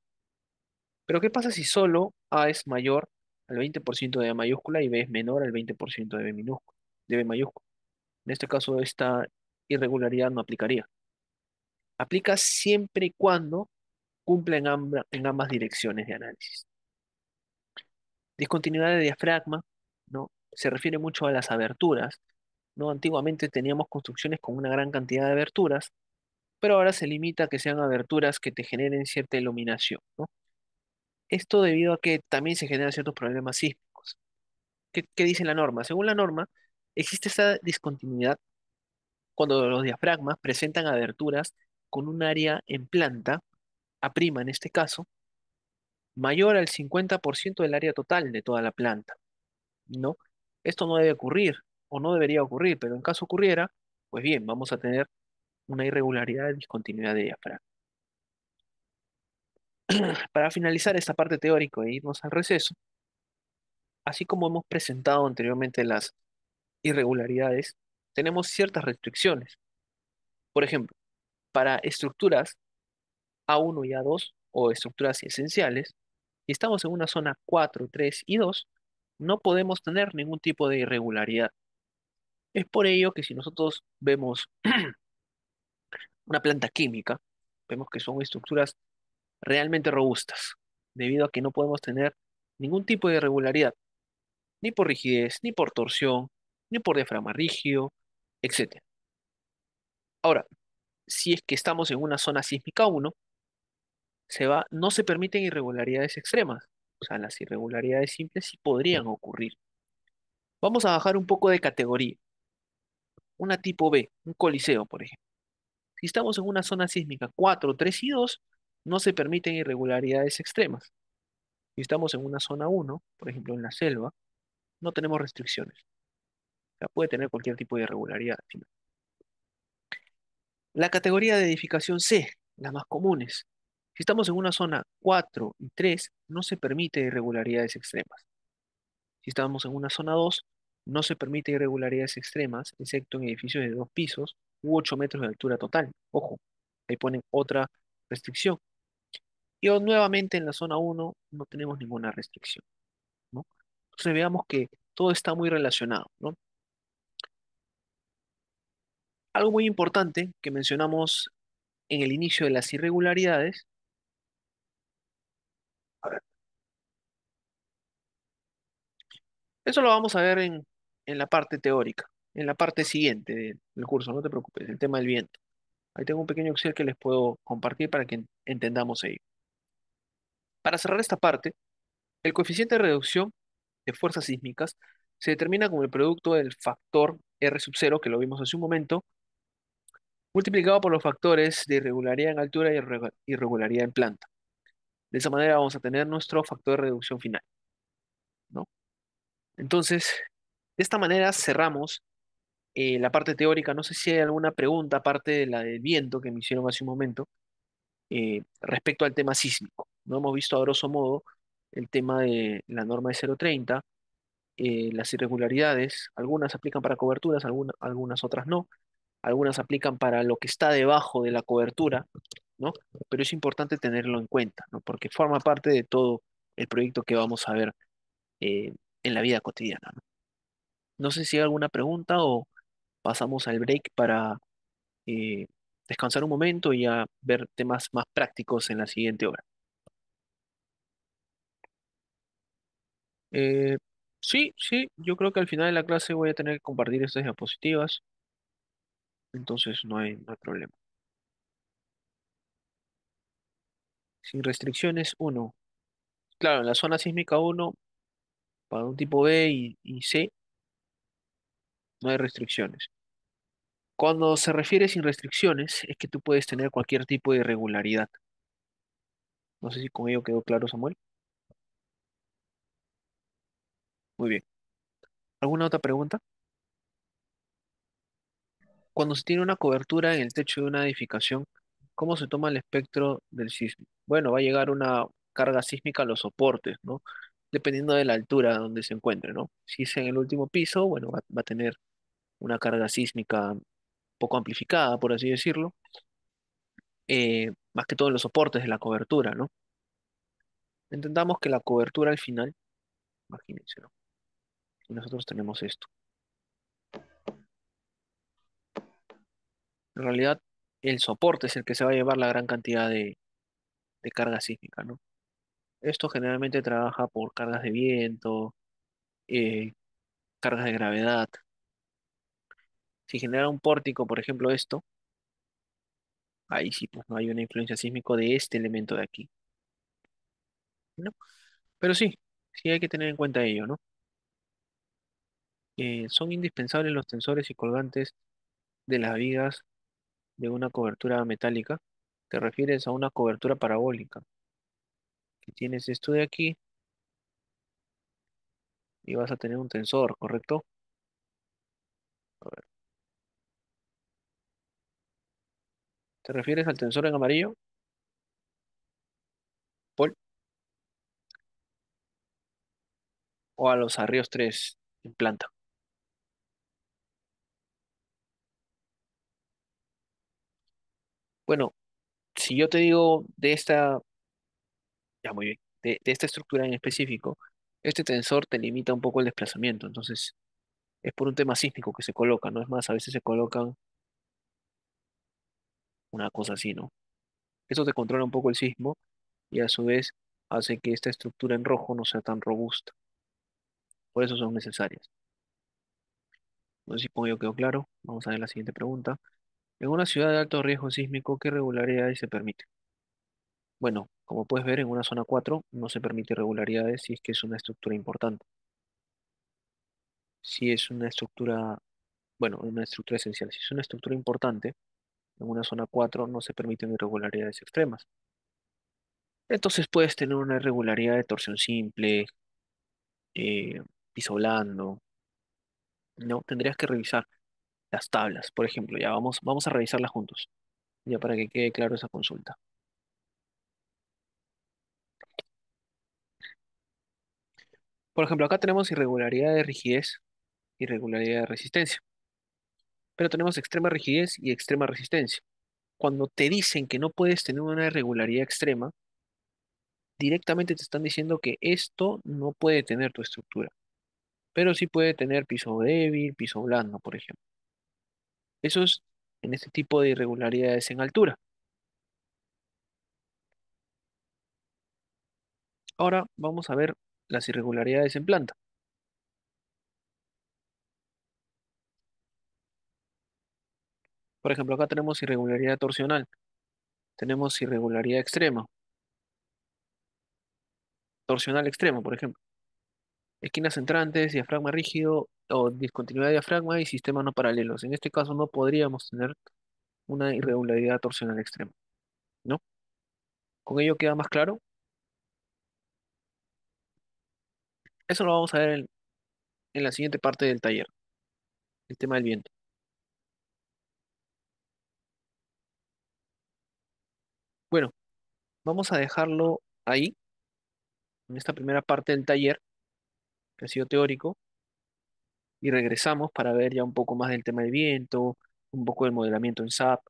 S1: Pero ¿qué pasa si solo A es mayor al 20% de A mayúscula y B es menor al 20% de B, minúscula, de B mayúscula? En este caso esta irregularidad no aplicaría. Aplica siempre y cuando cumple en, ambas direcciones de análisis. Discontinuidad de diafragma, ¿no? Se refiere mucho a las aberturas, ¿no? Antiguamente teníamos construcciones con una gran cantidad de aberturas, pero ahora se limita a que sean aberturas que te generen cierta iluminación, Esto debido a que también se generan ciertos problemas sísmicos. ¿Qué, dice la norma? Según la norma, existe esa discontinuidad cuando los diafragmas presentan aberturas con un área en planta a prima en este caso, mayor al 50% del área total de toda la planta, ¿no? Esto no debe ocurrir o no debería ocurrir, pero en caso ocurriera, pues bien, vamos a tener una irregularidad de discontinuidad de diafragma. Para finalizar esta parte teórica e irnos al receso, así como hemos presentado anteriormente las irregularidades, tenemos ciertas restricciones. Por ejemplo, para estructuras a1 y A2 o estructuras esenciales, y estamos en una zona 4, 3 y 2, no podemos tener ningún tipo de irregularidad. Es por ello que si nosotros vemos una planta química, vemos que son estructuras realmente robustas, debido a que no podemos tener ningún tipo de irregularidad, ni por rigidez, ni por torsión, ni por diafragma rígido, etc. Ahora, si es que estamos en una zona sísmica 1, se no se permiten irregularidades extremas. O sea, las irregularidades simples sí podrían ocurrir. Vamos a bajar un poco de categoría. Una tipo B, un coliseo, por ejemplo. Si estamos en una zona sísmica 4, 3 y 2, no se permiten irregularidades extremas. Si estamos en una zona 1, por ejemplo en la selva, no tenemos restricciones. O sea, puede tener cualquier tipo de irregularidad. La categoría de edificación C, las más comunes. Si estamos en una zona 4 y 3, no se permite irregularidades extremas. Si estamos en una zona 2, no se permite irregularidades extremas, excepto en edificios de dos pisos u 8 metros de altura total. Ojo, ahí ponen otra restricción. Y nuevamente en la zona 1 no tenemos ninguna restricción. Entonces veamos que todo está muy relacionado. Algo muy importante que mencionamos en el inicio de las irregularidades Eso lo vamos a ver en, la parte teórica, en la parte siguiente del, curso, no te preocupes, el tema del viento. Ahí tengo un pequeño Excel que les puedo compartir para que entendamos ello. Para cerrar esta parte, el coeficiente de reducción de fuerzas sísmicas se determina como el producto del factor R sub 0, que lo vimos hace un momento, multiplicado por los factores de irregularidad en altura y irregularidad en planta. De esa manera vamos a tener nuestro factor de reducción final. Entonces, de esta manera cerramos eh, la parte teórica. No sé si hay alguna pregunta, aparte de la del viento que me hicieron hace un momento, eh, respecto al tema sísmico. No hemos visto a grosso modo el tema de la norma de 030, eh, las irregularidades, algunas aplican para coberturas, algunas otras no, algunas aplican para lo que está debajo de la cobertura, ¿no? Pero es importante tenerlo en cuenta, ¿no? Porque forma parte de todo el proyecto que vamos a ver en la vida cotidiana. No, sé si hay alguna pregunta o pasamos al break para eh, descansar un momento y a ver temas más prácticos en la siguiente hora. Eh, sí, sí, yo creo que al final de la clase voy a tener que compartir estas diapositivas, entonces no hay, no problema. Sin restricciones, uno. Claro, en la zona sísmica 1 para un tipo B y, C no hay restricciones. Cuando se refiere sin restricciones es que tú puedes tener cualquier tipo de irregularidad. No sé si con ello quedó claro, Samuel. Muy bien. ¿Alguna otra pregunta? Cuando se tiene una cobertura en el techo de una edificación, ¿cómo se toma el espectro del sismo? Bueno, va a llegar una carga sísmica a los soportes, ¿no? dependiendo de la altura donde se encuentre, ¿no? Si es en el último piso, bueno, va, a tener una carga sísmica poco amplificada, por así decirlo, eh, más que todo en los soportes de la cobertura, ¿no? Entendamos que la cobertura al final, imagínense, ¿no? nosotros tenemos esto. En realidad, el soporte es el que se va a llevar la gran cantidad de, de carga sísmica, ¿no? Esto generalmente trabaja por cargas de viento, eh, cargas de gravedad. Si genera un pórtico, por ejemplo, esto, ahí sí, pues no hay una influencia sísmica de este elemento de aquí. Pero sí, sí hay que tener en cuenta ello, ¿no? Eh, son indispensables los tensores y colgantes de las vigas de una cobertura metálica. Te refieres a una cobertura parabólica. Tienes esto de aquí. Y vas a tener un tensor, ¿correcto? ¿Te refieres al tensor en amarillo? ¿O a los arriostres 3 en planta? Bueno, si yo te digo de esta muy bien. De, esta estructura en específico, este tensor te limita un poco el desplazamiento. Entonces, es por un tema sísmico que se coloca, ¿no? Es más, a veces se colocan una cosa así, ¿no? Eso te controla un poco el sismo y a su vez hace que esta estructura en rojo no sea tan robusta. Por eso son necesarias. No sé si pongo yo quedó claro. Vamos a ver la siguiente pregunta. En una ciudad de alto riesgo sísmico, ¿qué regularidades se permiten? Bueno, como puedes ver, en una zona 4 no se permite irregularidades si es que es una estructura importante. Si es una estructura, bueno, una estructura esencial, si es una estructura importante, en una zona 4 no se permiten irregularidades extremas. Entonces puedes tener una irregularidad de torsión simple, eh, piso ¿no? Tendrías que revisar las tablas, por ejemplo, ya vamos, vamos a revisarlas juntos, ya para que quede claro esa consulta. Por ejemplo, acá tenemos irregularidad de rigidez, irregularidad de resistencia. Pero tenemos extrema rigidez y extrema resistencia. Cuando te dicen que no puedes tener una irregularidad extrema, directamente te están diciendo que esto no puede tener tu estructura. Pero sí puede tener piso débil, piso blando, por ejemplo. Eso es en este tipo de irregularidades en altura. Ahora vamos a ver las irregularidades en planta. Por ejemplo, acá tenemos irregularidad torsional, tenemos irregularidad extrema, torsional extrema, por ejemplo. Esquinas entrantes, diafragma rígido o discontinuidad de diafragma y sistemas no paralelos. En este caso no podríamos tener una irregularidad torsional extrema. ¿No? ¿Con ello queda más claro? Eso lo vamos a ver en, la siguiente parte del taller, el tema del viento. Bueno, vamos a dejarlo ahí, en esta primera parte del taller, que ha sido teórico, y regresamos para ver ya un poco más del tema del viento, un poco del modelamiento en SAP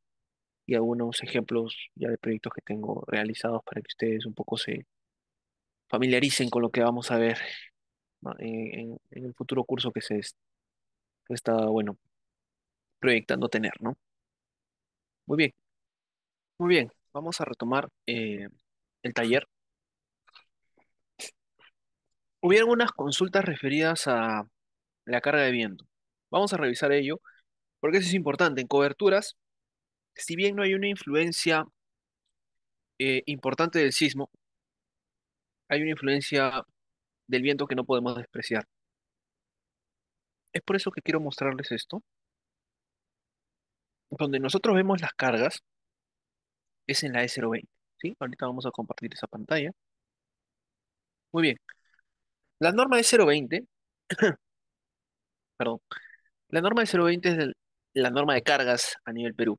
S1: y algunos ejemplos ya de proyectos que tengo realizados para que ustedes un poco se familiaricen con lo que vamos a ver en, el futuro curso que se, está, bueno, proyectando tener, ¿no? Muy bien, muy bien, vamos a retomar eh, el taller. Hubieron unas consultas referidas a la carga de viento. Vamos a revisar ello, porque eso es importante. En coberturas, si bien no hay una influencia eh, importante del sismo, hay una influencia del viento que no podemos despreciar. Es por eso que quiero mostrarles esto. Donde nosotros vemos las cargas es en la E020. ¿sí? Ahorita vamos a compartir esa pantalla. Muy bien. La norma E020, perdón, la norma E020 es la norma de cargas a nivel Perú.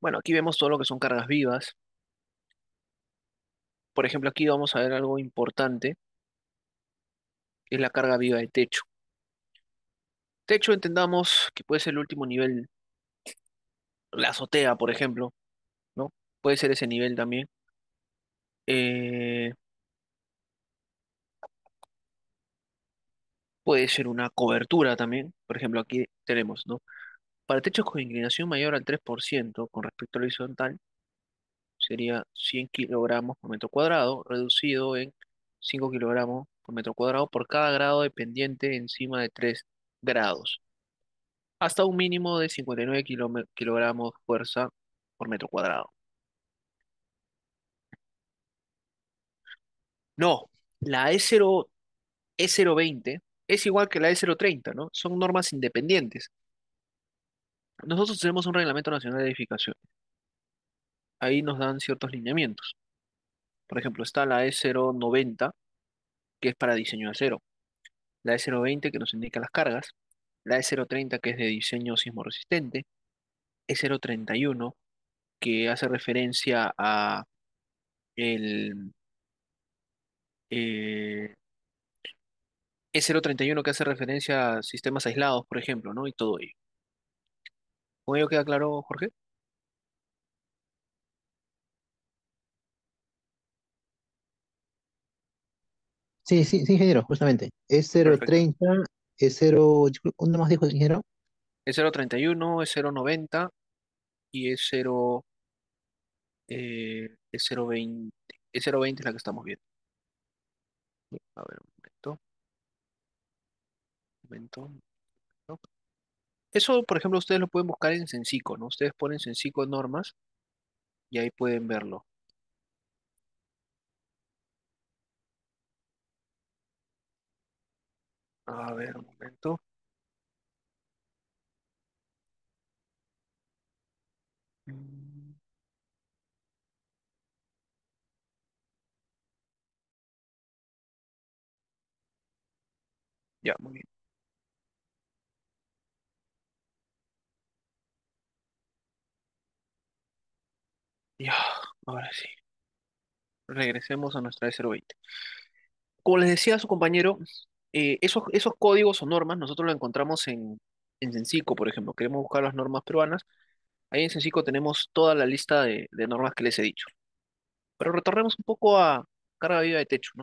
S1: Bueno, aquí vemos todo lo que son cargas vivas, por ejemplo, aquí vamos a ver algo importante, es la carga viva de techo. Techo entendamos que puede ser el último nivel, la azotea, por ejemplo, ¿no? Puede ser ese nivel también. Eh, puede ser una cobertura también. Por ejemplo, aquí tenemos, ¿no? Para techos con inclinación mayor al 3% con respecto al horizontal, sería 100 kilogramos por metro cuadrado, reducido en 5 kilogramos por metro cuadrado por cada grado de pendiente encima de 3 grados, hasta un mínimo de 59 kilogramos fuerza por metro cuadrado. No, la E0, E020 es igual que la E030, ¿no? Son normas independientes. Nosotros tenemos un reglamento nacional de edificación ahí nos dan ciertos lineamientos. Por ejemplo, está la E090, que es para diseño de acero. La E020, que nos indica las cargas. La E030, que es de diseño sismo resistente. E031, que hace referencia a el... E031 eh, e que hace referencia a sistemas aislados, por ejemplo, ¿no? Y todo ello. ¿Con ello queda claro, Jorge?
S2: Sí, sí, sí, ingeniero,
S1: justamente. Es 030, es 0, ¿dónde más dijo, ingeniero? Es 031, es 090 y es 0, eh, es 020. Es 020 la que estamos viendo. A ver, un momento. Un momento. Eso, por ejemplo, ustedes lo pueden buscar en Sensico, ¿no? Ustedes ponen Sensico normas y ahí pueden verlo. A ver, un momento. Ya, muy bien. Ya, ahora sí. Regresemos a nuestra cero 020 Como les decía su compañero, eh, esos, códigos o normas nosotros los encontramos en, en Sencico, por ejemplo. Queremos buscar las normas peruanas. Ahí en Sencico tenemos toda la lista de, normas que les he dicho. Pero retornemos un poco a carga viva de techo, ¿no?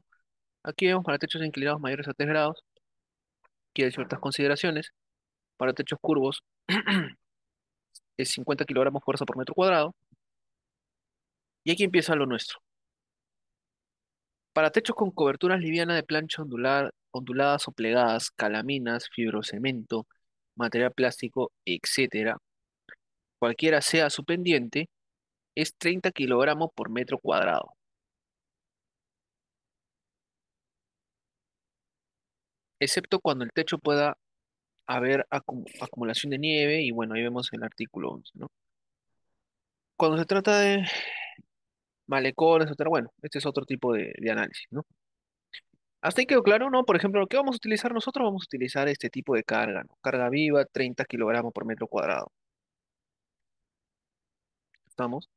S1: Aquí vemos para techos inclinados mayores a 3 grados, que hay ciertas consideraciones. Para techos curvos es 50 kilogramos fuerza por metro cuadrado. Y aquí empieza lo nuestro. Para techos con coberturas liviana de plancha ondular onduladas o plegadas, calaminas, fibrocemento, material plástico, etc., cualquiera sea su pendiente, es 30 kilogramos por metro cuadrado. Excepto cuando el techo pueda haber acumulación de nieve, y bueno, ahí vemos el artículo 11, ¿no? Cuando se trata de malecones, bueno, este es otro tipo de análisis, ¿no? Hasta ahí quedó claro, ¿no? Por ejemplo, ¿qué vamos a utilizar nosotros? Vamos a utilizar este tipo de carga, ¿no? Carga viva, 30 kilogramos por metro cuadrado. ¿Estamos?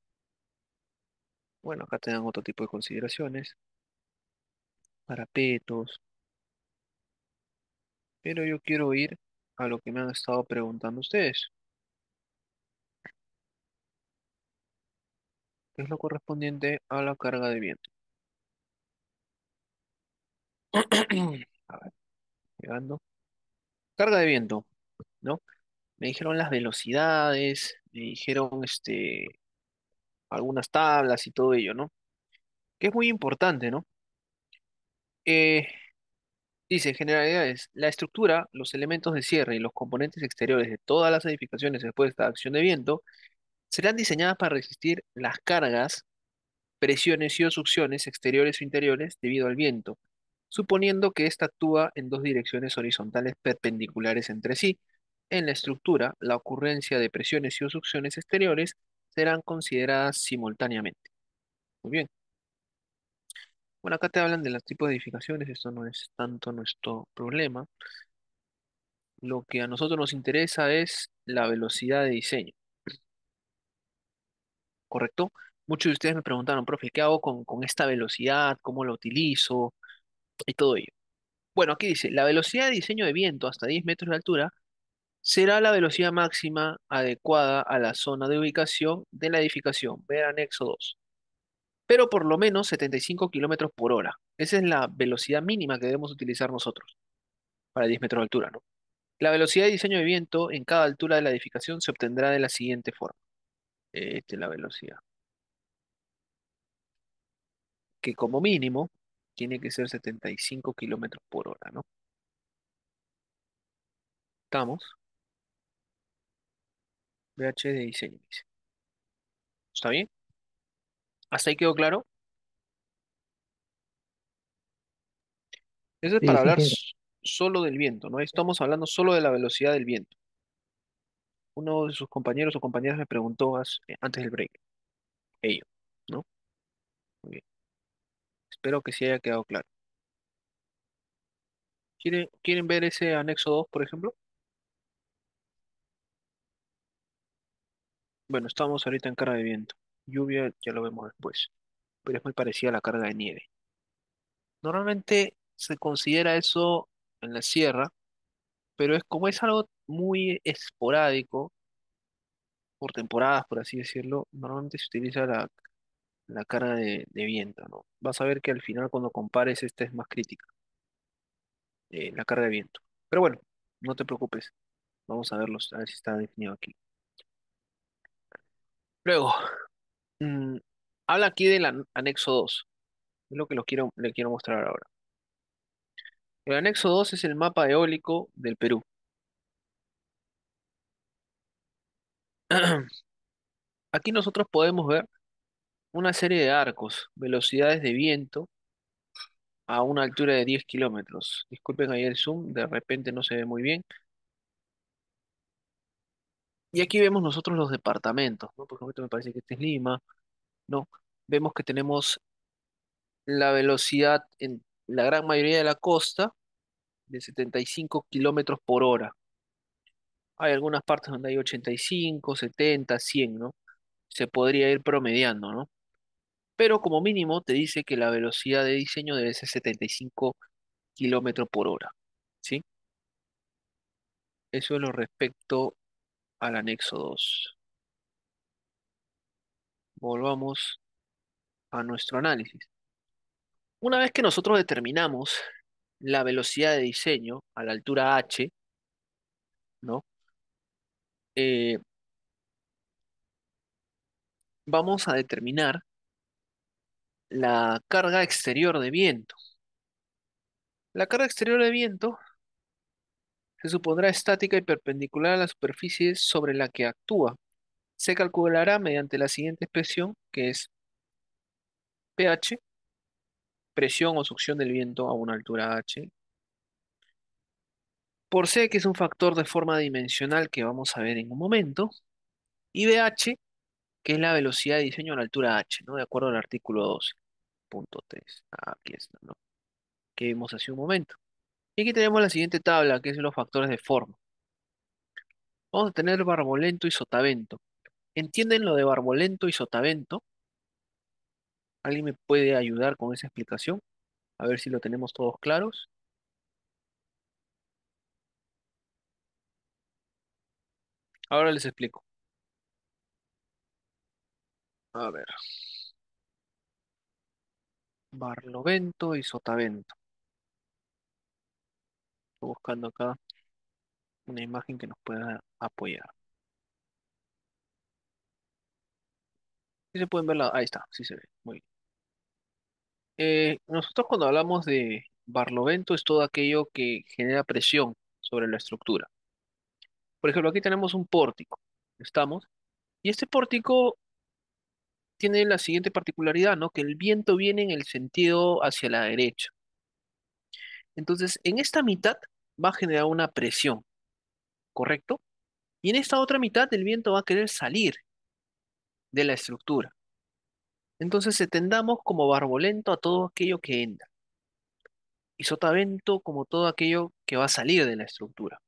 S1: Bueno, acá tengan otro tipo de consideraciones. Parapetos. Pero yo quiero ir a lo que me han estado preguntando ustedes. ¿Qué es lo correspondiente a la carga de viento llegando. Carga de viento, ¿no? Me dijeron las velocidades, me dijeron este, algunas tablas y todo ello, ¿no? Que es muy importante, ¿no? Eh, dice, generalidades, la estructura, los elementos de cierre y los componentes exteriores de todas las edificaciones después de esta acción de viento serán diseñadas para resistir las cargas, presiones y o exteriores o interiores debido al viento suponiendo que ésta actúa en dos direcciones horizontales perpendiculares entre sí. En la estructura, la ocurrencia de presiones y obstrucciones exteriores serán consideradas simultáneamente. Muy bien. Bueno, acá te hablan de los tipos de edificaciones, esto no es tanto nuestro problema. Lo que a nosotros nos interesa es la velocidad de diseño. ¿Correcto? Muchos de ustedes me preguntaron, profe, ¿qué hago con, con esta velocidad? ¿Cómo la utilizo? y todo ello. Bueno, aquí dice, la velocidad de diseño de viento hasta 10 metros de altura será la velocidad máxima adecuada a la zona de ubicación de la edificación, ver anexo 2, pero por lo menos 75 kilómetros por hora. Esa es la velocidad mínima que debemos utilizar nosotros para 10 metros de altura, ¿no? La velocidad de diseño de viento en cada altura de la edificación se obtendrá de la siguiente forma. Esta es la velocidad. Que como mínimo tiene que ser 75 kilómetros por hora, ¿no? Estamos. VH de diseño, ¿Está bien? ¿Hasta ahí quedó claro? Eso es para hablar solo del viento, ¿no? Estamos hablando solo de la velocidad del viento. Uno de sus compañeros o compañeras me preguntó eh, antes del break. Ello, ¿no? Muy bien. Espero que se haya quedado claro. ¿Quieren, quieren ver ese anexo 2, por ejemplo? Bueno, estamos ahorita en cara de viento. Lluvia ya lo vemos después, pero es muy parecida a la carga de nieve. Normalmente se considera eso en la sierra, pero es como es algo muy esporádico, por temporadas, por así decirlo, normalmente se utiliza la la carga de, viento, ¿no? Vas a ver que al final cuando compares esta es más crítica, eh, la carga de viento. Pero bueno, no te preocupes. Vamos a verlos, a ver si está definido aquí. Luego, mm, habla aquí del anexo 2. Es lo que quiero, le quiero mostrar ahora. El anexo 2 es el mapa eólico del Perú. Aquí nosotros podemos ver una serie de arcos, velocidades de viento a una altura de 10 kilómetros. Disculpen ahí el zoom, de repente no se ve muy bien. Y aquí vemos nosotros los departamentos, ¿no? Por ejemplo, me parece que este es Lima, ¿no? Vemos que tenemos la velocidad en la gran mayoría de la costa de 75 kilómetros por hora. Hay algunas partes donde hay 85, 70, 100, ¿no? Se podría ir promediando, ¿no? pero como mínimo te dice que la velocidad de diseño debe ser 75 kilómetros por hora. ¿Sí? Eso es lo respecto al anexo 2. Volvamos a nuestro análisis. Una vez que nosotros determinamos la velocidad de diseño a la altura h, ¿no? Eh, vamos a determinar la carga exterior de viento. La carga exterior de viento se supondrá estática y perpendicular a la superficie sobre la que actúa. Se calculará mediante la siguiente expresión, que es pH, presión o succión del viento a una altura H, por C, que es un factor de forma dimensional que vamos a ver en un momento, y BH, que es la velocidad de diseño a la altura H, ¿no? de acuerdo al artículo 12. Ah, aquí está, ¿no? Que vimos hace un momento. Y aquí tenemos la siguiente tabla, que es los factores de forma. Vamos a tener barbolento y sotavento. ¿Entienden lo de barbolento y sotavento? ¿Alguien me puede ayudar con esa explicación? A ver si lo tenemos todos claros. Ahora les explico. A ver. Barlovento y Sotavento. Estoy buscando acá una imagen que nos pueda apoyar. se pueden Ahí está, sí se ve. Muy bien. Eh, nosotros cuando hablamos de barlovento es todo aquello que genera presión sobre la estructura. Por ejemplo, aquí tenemos un pórtico. Estamos. Y este pórtico tiene la siguiente particularidad, ¿no? Que el viento viene en el sentido hacia la derecha. Entonces, en esta mitad va a generar una presión, ¿correcto? Y en esta otra mitad el viento va a querer salir de la estructura. Entonces tendamos como barbolento a todo aquello que entra. Y sotavento como todo aquello que va a salir de la estructura.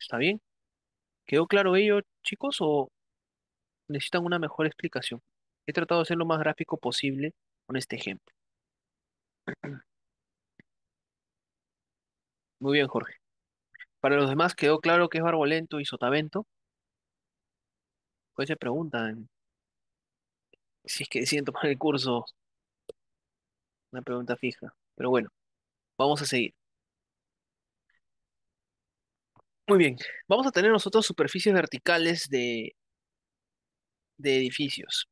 S1: ¿Está bien? ¿Quedó claro ello, chicos? ¿O necesitan una mejor explicación? He tratado de ser lo más gráfico posible con este ejemplo. Muy bien, Jorge. Para los demás, ¿quedó claro que es Barbolento y Sotavento? Pues se preguntan si es que deciden tomar el curso. Una pregunta fija. Pero bueno, vamos a seguir. Muy bien, vamos a tener nosotros superficies verticales de, de edificios.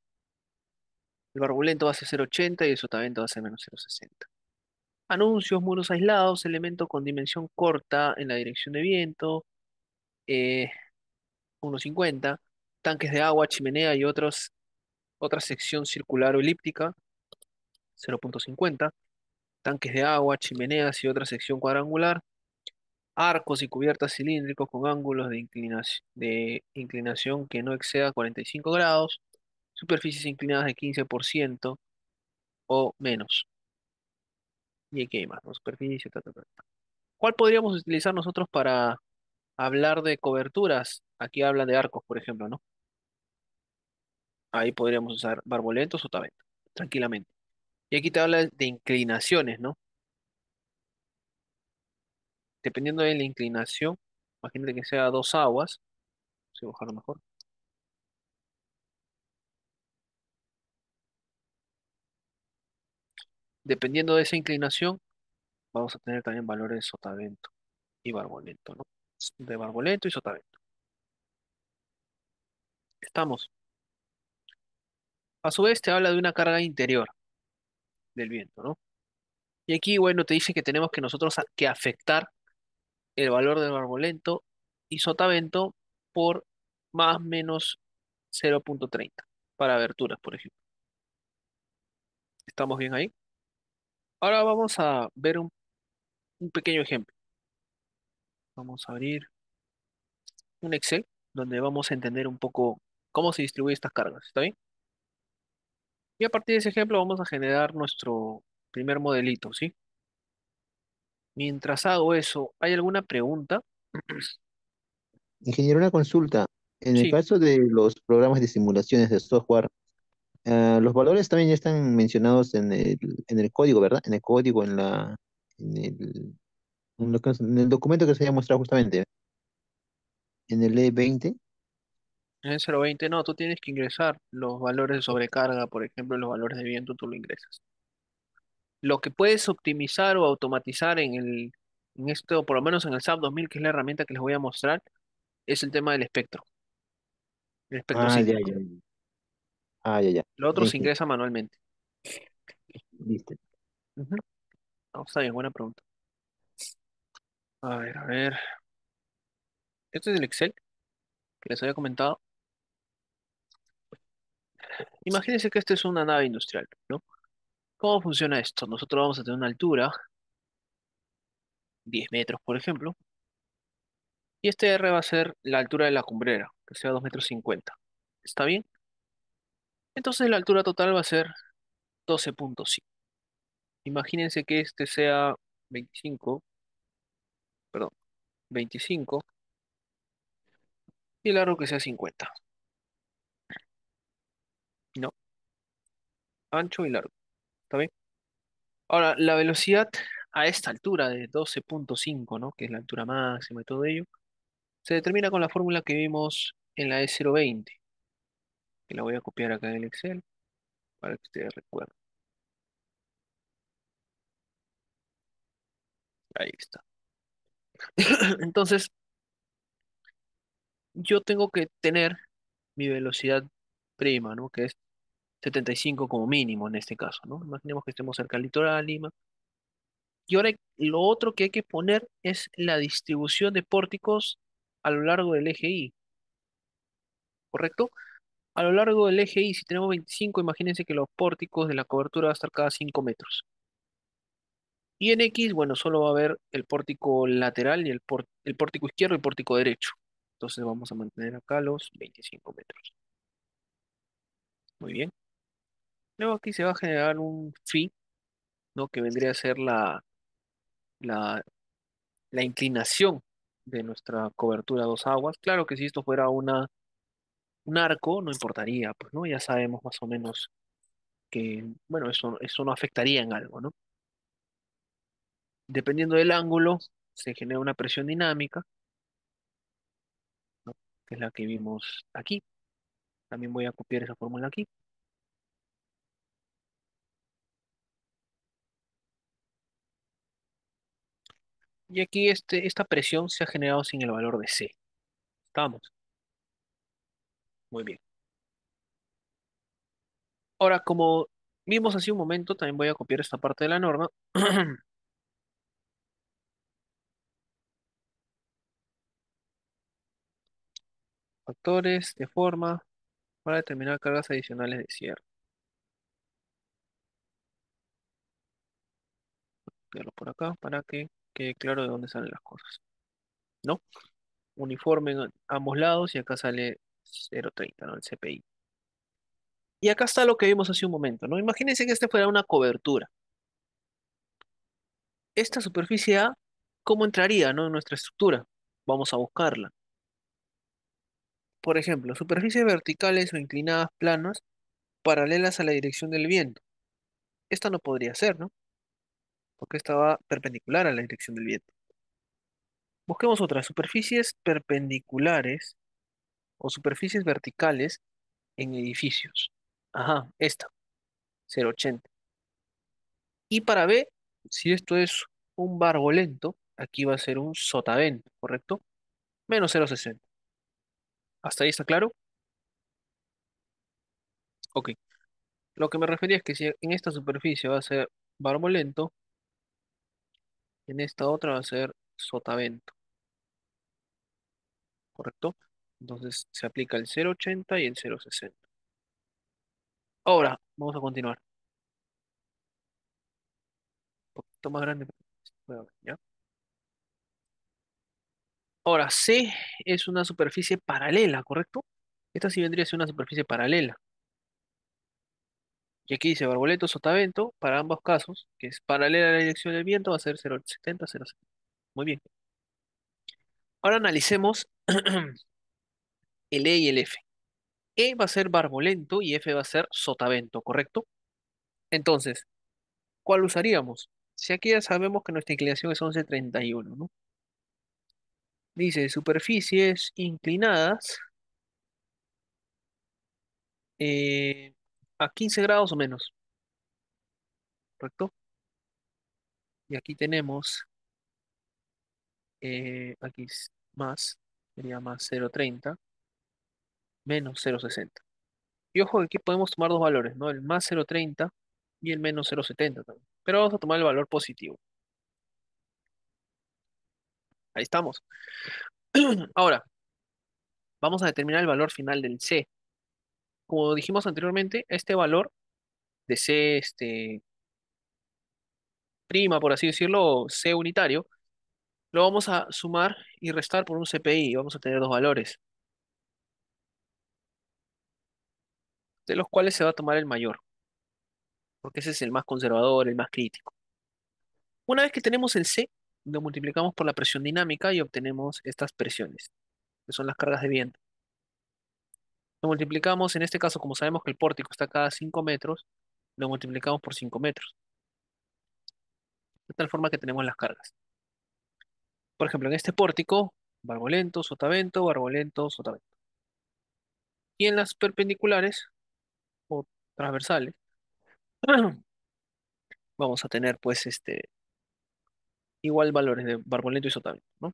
S1: El barbulento va a ser 0,80 y el sotavento va a ser menos 0,60. Anuncios, muros aislados, elemento con dimensión corta en la dirección de viento, 1,50. Eh, tanques de agua, chimenea y otros, otra sección circular o elíptica, 0.50. Tanques de agua, chimeneas y otra sección cuadrangular. Arcos y cubiertas cilíndricos con ángulos de inclinación, de inclinación que no exceda 45 grados superficies inclinadas de 15% o menos. Y aquí hay más, superficies superficie, ¿Cuál podríamos utilizar nosotros para hablar de coberturas? Aquí hablan de arcos, por ejemplo, ¿no? Ahí podríamos usar barboletos o tabetas, tranquilamente. Y aquí te habla de inclinaciones, ¿no? Dependiendo de la inclinación, imagínate que sea dos aguas, se bajarlo mejor, Dependiendo de esa inclinación, vamos a tener también valores de sotavento y barbolento, ¿no? De barbolento y sotavento. Estamos. A su vez te habla de una carga interior del viento, ¿no? Y aquí, bueno, te dice que tenemos que nosotros que afectar el valor del barbolento y sotavento por más o menos 0.30 para aberturas, por ejemplo. ¿Estamos bien ahí? Ahora vamos a ver un, pequeño ejemplo. Vamos a abrir un Excel donde vamos a entender un poco cómo se distribuyen estas cargas, ¿está bien? Y a partir de ese ejemplo vamos a generar nuestro primer modelito, ¿sí? Mientras hago eso, ¿hay alguna pregunta?
S2: Ingeniero, una consulta.
S1: En el caso de los programas de simulaciones de software, Ah, los valores también ya están mencionados en el, en el código, ¿verdad? En el código, en la
S2: en el,
S1: en el documento que se haya mostrado justamente. En el E20. En el 020, no, tú tienes que ingresar los valores de sobrecarga, por ejemplo, los valores de viento, tú lo ingresas. Lo que puedes optimizar o automatizar en el en esto, por lo menos en el SAP 2000, que es la herramienta que les voy a mostrar, es el tema del espectro.
S2: El espectro ah, Ah, ya, ya. Lo otro se
S1: ingresa manualmente. Listo. No, está bien, buena pregunta. A ver, a ver. Este es el Excel que les había comentado. Imagínense que esta es una nave industrial, ¿no? ¿Cómo funciona esto? Nosotros vamos a tener una altura, 10 metros, por ejemplo, y este R va a ser la altura de la cumbrera, que sea 2 metros 50. ¿Está bien? Entonces la altura total va a ser 12.5. Imagínense que este sea 25, perdón, 25 y el largo que sea 50. No. Ancho y largo. ¿Está bien? Ahora, la velocidad a esta altura de 12.5, ¿no? Que es la altura máxima y todo ello, se determina con la fórmula que vimos en la E020 la voy a copiar acá en el Excel para que ustedes recuerden. Ahí está. Entonces, yo tengo que tener mi velocidad prima, ¿no? Que es 75 como mínimo en este caso, ¿no? Imaginemos que estemos cerca del litoral, Lima. Y ahora lo otro que hay que poner es la distribución de pórticos a lo largo del eje Y. ¿Correcto? A lo largo del eje Y, si tenemos 25, imagínense que los pórticos de la cobertura va a estar cada 5 metros. Y en X, bueno, solo va a haber el pórtico lateral y el, pórtico izquierdo y el pórtico derecho. Entonces vamos a mantener acá los 25 metros. Muy bien. Luego aquí se va a generar un phi, ¿no? Que vendría a ser la, la, la inclinación de nuestra cobertura a dos aguas. Claro que si esto fuera una un arco no importaría, pues, ¿no? Ya sabemos más o menos que, bueno, eso, eso no afectaría en algo, ¿no? Dependiendo del ángulo, se genera una presión dinámica, que es la que vimos aquí. También voy a copiar esa fórmula aquí. Y aquí este, esta presión se ha generado sin el valor de C. Estamos. Muy bien. Ahora, como vimos hace un momento, también voy a copiar esta parte de la norma. Factores de forma para determinar cargas adicionales de cierre. Copiarlo por acá para que quede claro de dónde salen las cosas. ¿No? Uniforme en ambos lados y acá sale 0.30, ¿no? El CPI. Y acá está lo que vimos hace un momento, ¿no? Imagínense que esta fuera una cobertura. Esta superficie A, ¿cómo entraría, ¿no? En nuestra estructura. Vamos a buscarla. Por ejemplo, superficies verticales o inclinadas planas paralelas a la dirección del viento. Esta no podría ser, ¿no? Porque esta va perpendicular a la dirección del viento. Busquemos otras superficies perpendiculares o superficies verticales en edificios. Ajá, esta, 080. Y para B, si esto es un lento, aquí va a ser un sotavento, ¿correcto? Menos 060. ¿Hasta ahí está claro? Ok. Lo que me refería es que si en esta superficie va a ser barbolento, en esta otra va a ser sotavento. ¿Correcto? Entonces se aplica el 0,80 y el 0,60. Ahora, vamos a continuar. Un poquito más grande. ¿ya? Ahora, C es una superficie paralela, ¿correcto? Esta sí vendría a ser una superficie paralela. Y aquí dice Barboleto, Sotavento, para ambos casos, que es paralela a la dirección del viento, va a ser 0,70, 0.60. Muy bien. Ahora analicemos el E y el F. E va a ser Barbolento y F va a ser Sotavento, ¿correcto? Entonces, ¿cuál usaríamos? Si aquí ya sabemos que nuestra inclinación es 11.31, ¿no? Dice, superficies inclinadas eh, a 15 grados o menos. ¿Correcto? Y aquí tenemos, eh, aquí más, sería más 0.30 menos 0,60. Y ojo, aquí podemos tomar dos valores, ¿no? El más 0,30 y el menos 0,70 también. Pero vamos a tomar el valor positivo. Ahí estamos. Ahora, vamos a determinar el valor final del C. Como dijimos anteriormente, este valor de C este, prima, por así decirlo, C unitario, lo vamos a sumar y restar por un CPI. Vamos a tener dos valores, de los cuales se va a tomar el mayor, porque ese es el más conservador, el más crítico. Una vez que tenemos el C, lo multiplicamos por la presión dinámica y obtenemos estas presiones, que son las cargas de viento. Lo multiplicamos, en este caso, como sabemos que el pórtico está cada 5 metros, lo multiplicamos por 5 metros. De tal forma que tenemos las cargas. Por ejemplo, en este pórtico, barbolento, sotavento, barbolento, sotavento. Y en las perpendiculares, transversales, vamos a tener pues este igual valores de barboleto y también, ¿no?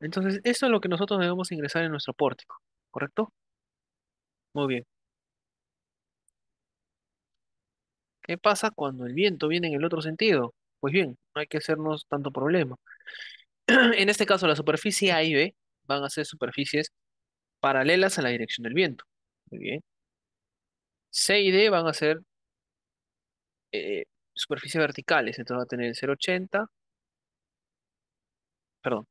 S1: Entonces, eso es lo que nosotros debemos ingresar en nuestro pórtico, ¿correcto? Muy bien. ¿Qué pasa cuando el viento viene en el otro sentido? Pues bien, no hay que hacernos tanto problema. En este caso, la superficie A y B van a ser superficies paralelas a la dirección del viento. Muy bien. C y D van a ser eh, superficies verticales, entonces va a tener 0,80, perdón,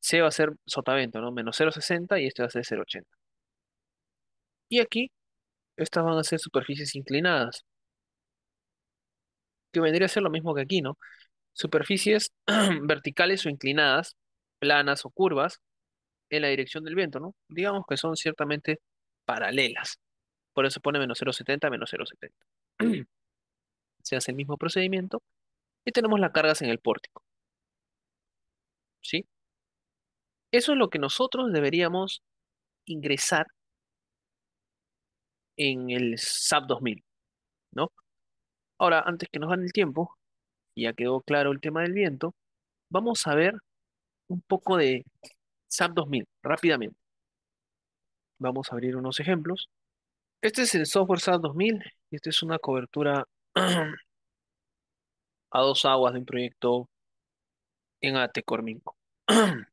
S1: C va a ser sotavento, ¿no? Menos 0,60 y este va a ser 0,80. Y aquí, estas van a ser superficies inclinadas, que vendría a ser lo mismo que aquí, ¿no? Superficies verticales o inclinadas, planas o curvas, en la dirección del viento, ¿no? Digamos que son ciertamente paralelas. Por eso pone menos 0,70, menos 0,70. Se hace el mismo procedimiento y tenemos las cargas en el pórtico. ¿Sí? Eso es lo que nosotros deberíamos ingresar en el SAP 2000, ¿no? Ahora, antes que nos dan el tiempo, ya quedó claro el tema del viento, vamos a ver un poco de SAP 2000 rápidamente. Vamos a abrir unos ejemplos. Este es el software SAT 2000 y esta es una cobertura a dos aguas de un proyecto en Atecorminco.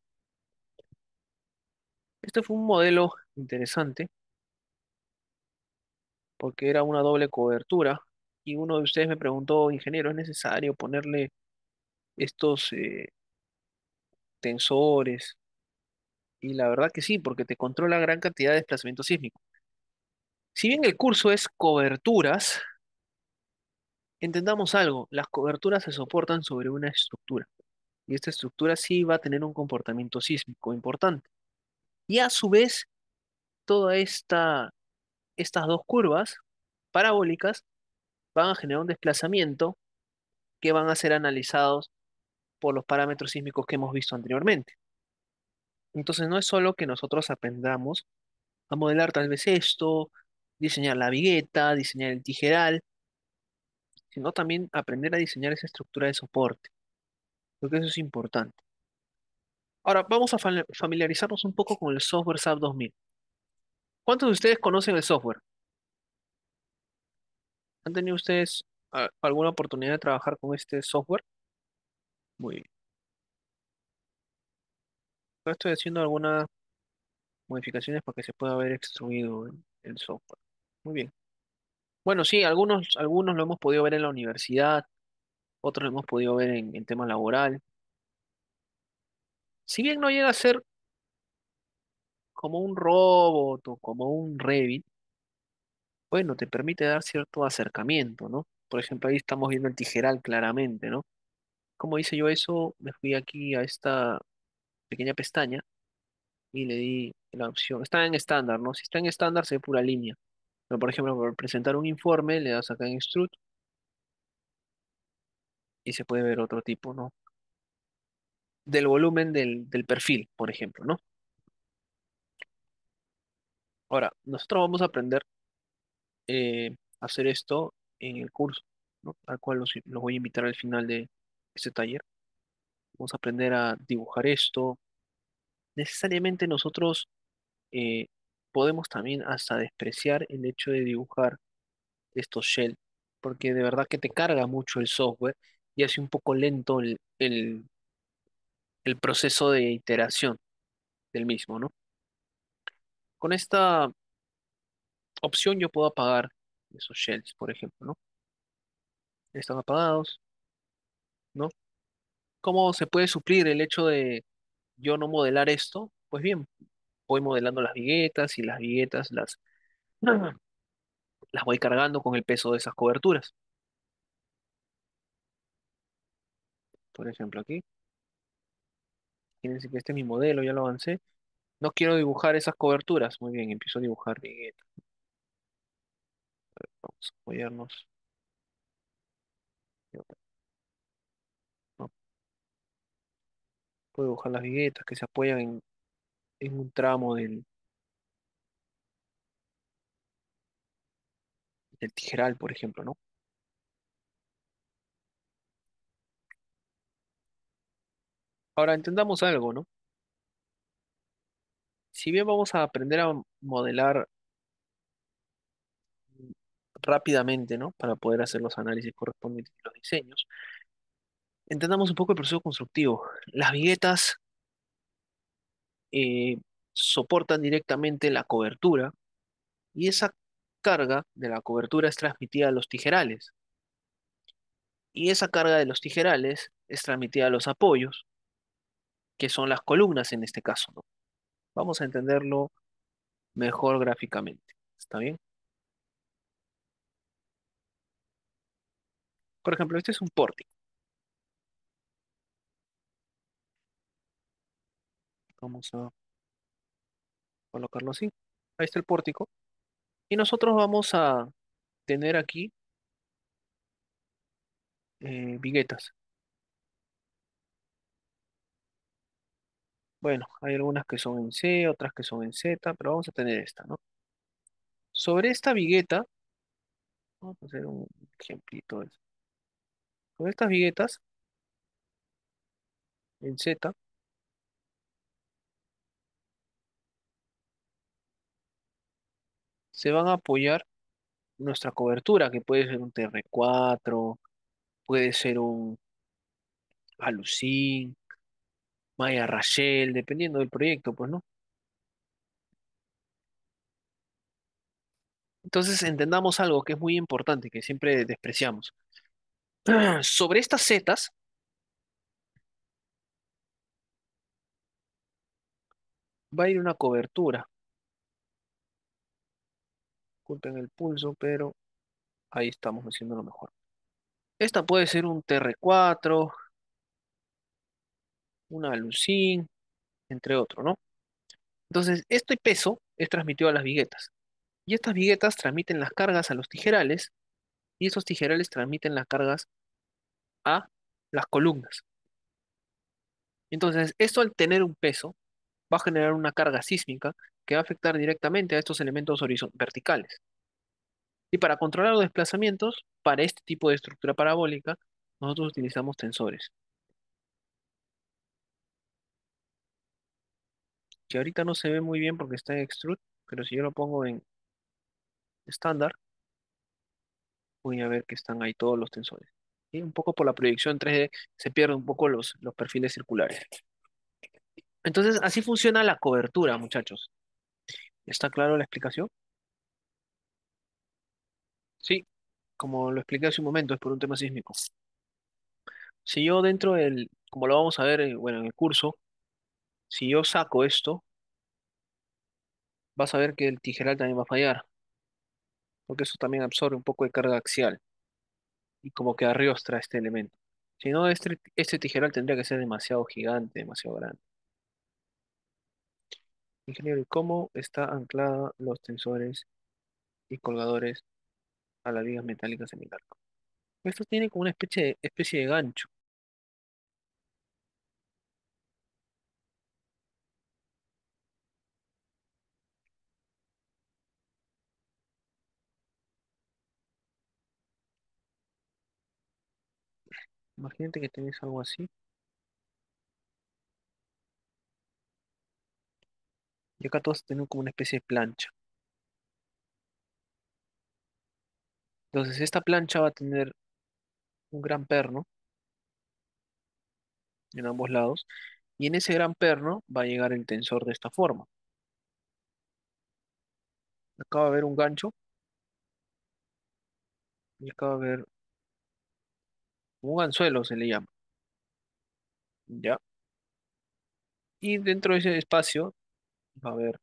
S1: Este fue un modelo interesante porque era una doble cobertura y uno de ustedes me preguntó, ingeniero, ¿es necesario ponerle estos eh, tensores? Y la verdad que sí, porque te controla gran cantidad de desplazamiento sísmico. Si bien el curso es coberturas, entendamos algo, las coberturas se soportan sobre una estructura y esta estructura sí va a tener un comportamiento sísmico importante. Y a su vez, todas estas dos curvas parabólicas van a generar un desplazamiento que van a ser analizados por los parámetros sísmicos que hemos visto anteriormente. Entonces no es solo que nosotros aprendamos a modelar tal vez esto, diseñar la vigueta, diseñar el tijeral, sino también aprender a diseñar esa estructura de soporte. Creo que eso es importante. Ahora, vamos a familiarizarnos un poco con el software SAP 2000. ¿Cuántos de ustedes conocen el software? ¿Han tenido ustedes alguna oportunidad de trabajar con este software? Muy bien. Estoy haciendo algunas modificaciones para que se pueda haber extruido el software muy bien. Bueno, sí, algunos, algunos lo hemos podido ver en la universidad, otros lo hemos podido ver en, en tema laboral. Si bien no llega a ser como un robot o como un Revit, bueno, te permite dar cierto acercamiento, ¿no? Por ejemplo, ahí estamos viendo el tijeral claramente, ¿no? Como hice yo eso, me fui aquí a esta pequeña pestaña y le di la opción. Está en estándar, ¿no? Si está en estándar, se ve pura línea por ejemplo, para presentar un informe, le das acá en Extrude y se puede ver otro tipo, ¿no? Del volumen del, perfil, por ejemplo, ¿no? Ahora, nosotros vamos a aprender eh, a hacer esto en el curso, ¿no? Al cual los, voy a invitar al final de este taller. Vamos a aprender a dibujar esto. Necesariamente nosotros eh, podemos también hasta despreciar el hecho de dibujar estos shells. porque de verdad que te carga mucho el software y hace un poco lento el, el proceso de iteración del mismo, ¿no? Con esta opción yo puedo apagar esos shells, por ejemplo, ¿no? Están apagados, ¿no? ¿Cómo se puede suplir el hecho de yo no modelar esto? Pues bien, voy modelando las viguetas y las viguetas las, las voy cargando con el peso de esas coberturas. Por ejemplo, aquí. Fíjense que este es mi modelo, ya lo avancé. No quiero dibujar esas coberturas. Muy bien, empiezo a dibujar viguetas. vamos a apoyarnos. Voy a dibujar las viguetas que se apoyan en, en un tramo del, del Tijeral, por ejemplo, ¿no? Ahora entendamos algo, ¿no? Si bien vamos a aprender a modelar rápidamente, ¿no? Para poder hacer los análisis correspondientes y los diseños, entendamos un poco el proceso constructivo. Las viguetas eh, soportan directamente la cobertura y esa carga de la cobertura es transmitida a los tijerales. Y esa carga de los tijerales es transmitida a los apoyos, que son las columnas en este caso. Vamos a entenderlo mejor gráficamente. ¿Está bien? Por ejemplo, este es un pórtico. Vamos a colocarlo así. Ahí está el pórtico. Y nosotros vamos a tener aquí eh, viguetas. Bueno, hay algunas que son en C, otras que son en Z, pero vamos a tener esta, ¿no? Sobre esta vigueta, vamos a hacer un ejemplito de eso. Sobre estas viguetas, en Z, se van a apoyar nuestra cobertura, que puede ser un TR4, puede ser un Alucin, Maya Rachel, dependiendo del proyecto, pues, ¿no? Entonces entendamos algo que es muy importante, que siempre despreciamos. Sobre estas setas. va a ir una cobertura disculpen el pulso, pero ahí estamos haciendo lo mejor. Esta puede ser un TR4, una alucin, entre otros, ¿no? Entonces, este peso es transmitido a las viguetas. Y estas viguetas transmiten las cargas a los tijerales y esos tijerales transmiten las cargas a las columnas. Entonces, esto al tener un peso va a generar una carga sísmica que va a afectar directamente a estos elementos verticales. Y para controlar los desplazamientos, para este tipo de estructura parabólica, nosotros utilizamos tensores. Que ahorita no se ve muy bien porque está en extrude, pero si yo lo pongo en estándar, voy a ver que están ahí todos los tensores. y Un poco por la proyección 3D se pierden un poco los, los perfiles circulares. Entonces, así funciona la cobertura, muchachos. ¿Está claro la explicación? Sí, como lo expliqué hace un momento, es por un tema sísmico. Si yo dentro del, como lo vamos a ver, eh, bueno, en el curso, si yo saco esto, vas a ver que el tijeral también va a fallar, porque eso también absorbe un poco de carga axial y como que arriostra este elemento. Si no, este, este tijeral tendría que ser demasiado gigante, demasiado grande. Ingeniero, ¿y cómo está anclada los tensores y colgadores a las vigas metálicas en el arco? Esto tiene como una especie de, especie de gancho. Imagínate que tenés algo así. Y acá todos tenemos como una especie de plancha. Entonces, esta plancha va a tener un gran perno en ambos lados. Y en ese gran perno va a llegar el tensor de esta forma. Acá va a haber un gancho. Y acá va a haber un anzuelo, se le llama. Ya. Y dentro de ese espacio va a ver,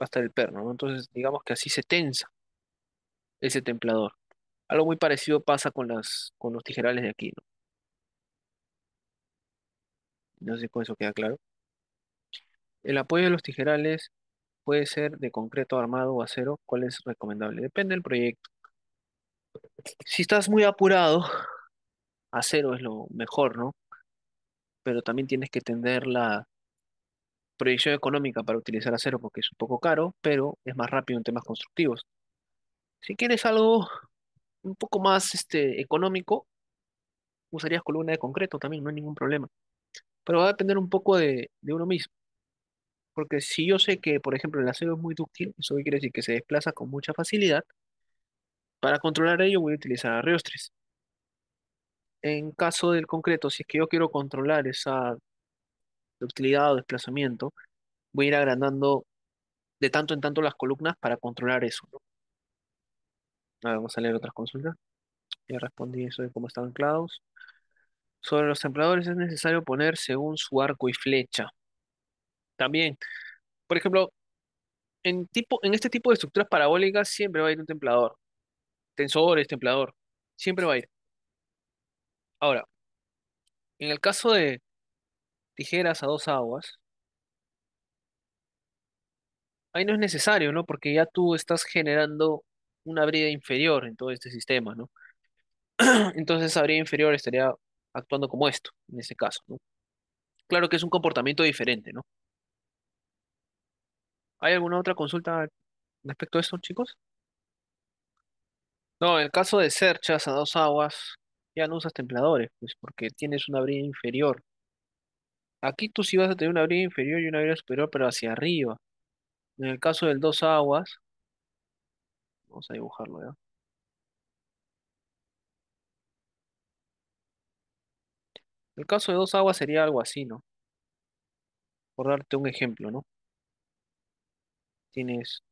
S1: estar el perno, ¿no? Entonces, digamos que así se tensa ese templador. Algo muy parecido pasa con las, con los tijerales de aquí, ¿no? No sé si con eso queda claro. El apoyo de los tijerales puede ser de concreto armado o acero. ¿Cuál es recomendable? Depende del proyecto. Si estás muy apurado, acero es lo mejor, ¿no? Pero también tienes que tender la, proyección económica para utilizar acero porque es un poco caro, pero es más rápido en temas constructivos. Si quieres algo un poco más este, económico, usarías columna de concreto también, no hay ningún problema. Pero va a depender un poco de, de uno mismo. Porque si yo sé que, por ejemplo, el acero es muy dúctil, eso quiere decir que se desplaza con mucha facilidad, para controlar ello voy a utilizar arreostres. En caso del concreto, si es que yo quiero controlar esa de utilidad o desplazamiento, voy a ir agrandando de tanto en tanto las columnas para controlar eso, vamos a leer otras consultas. Ya respondí eso de cómo están anclados. Sobre los templadores es necesario poner según su arco y flecha. También, por ejemplo, en, tipo, en este tipo de estructuras parabólicas siempre va a ir un templador. Tensores, templador. Siempre va a ir. Ahora, en el caso de tijeras a dos aguas, ahí no es necesario, ¿no? Porque ya tú estás generando una brida inferior en todo este sistema, ¿no? Entonces esa brida inferior estaría actuando como esto, en ese caso, ¿no? Claro que es un comportamiento diferente, ¿no? ¿Hay alguna otra consulta respecto a esto, chicos? No, en el caso de serchas a dos aguas, ya no usas templadores, pues porque tienes una brida inferior. Aquí tú sí vas a tener una brida inferior y una brida superior, pero hacia arriba. En el caso del dos aguas, vamos a dibujarlo ya. el caso de dos aguas sería algo así, ¿no? Por darte un ejemplo, ¿no? Tienes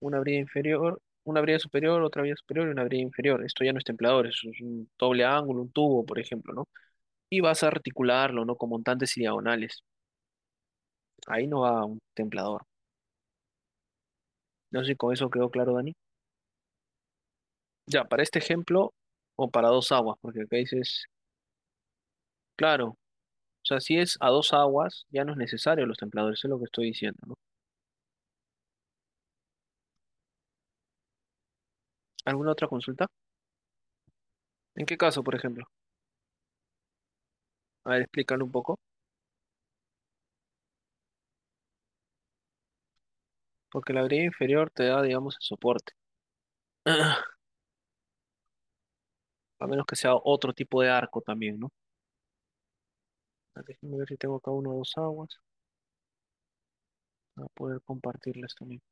S1: una brida inferior, una brida superior, otra brida superior y una brida inferior. Esto ya no es templador, es un doble ángulo, un tubo, por ejemplo, ¿no? y vas a articularlo, ¿no? Con montantes y diagonales. Ahí no va un templador. No sé si con eso quedó claro, Dani. Ya, para este ejemplo, o para dos aguas, porque acá dices, claro, o sea, si es a dos aguas, ya no es necesario los templadores, eso es lo que estoy diciendo, ¿no? ¿Alguna otra consulta? ¿En qué caso, por ejemplo? A ver, un poco, porque la grilla inferior te da, digamos, el soporte. A menos que sea otro tipo de arco también, ¿no? déjenme ver si tengo acá uno o dos aguas. Para poder compartirles también.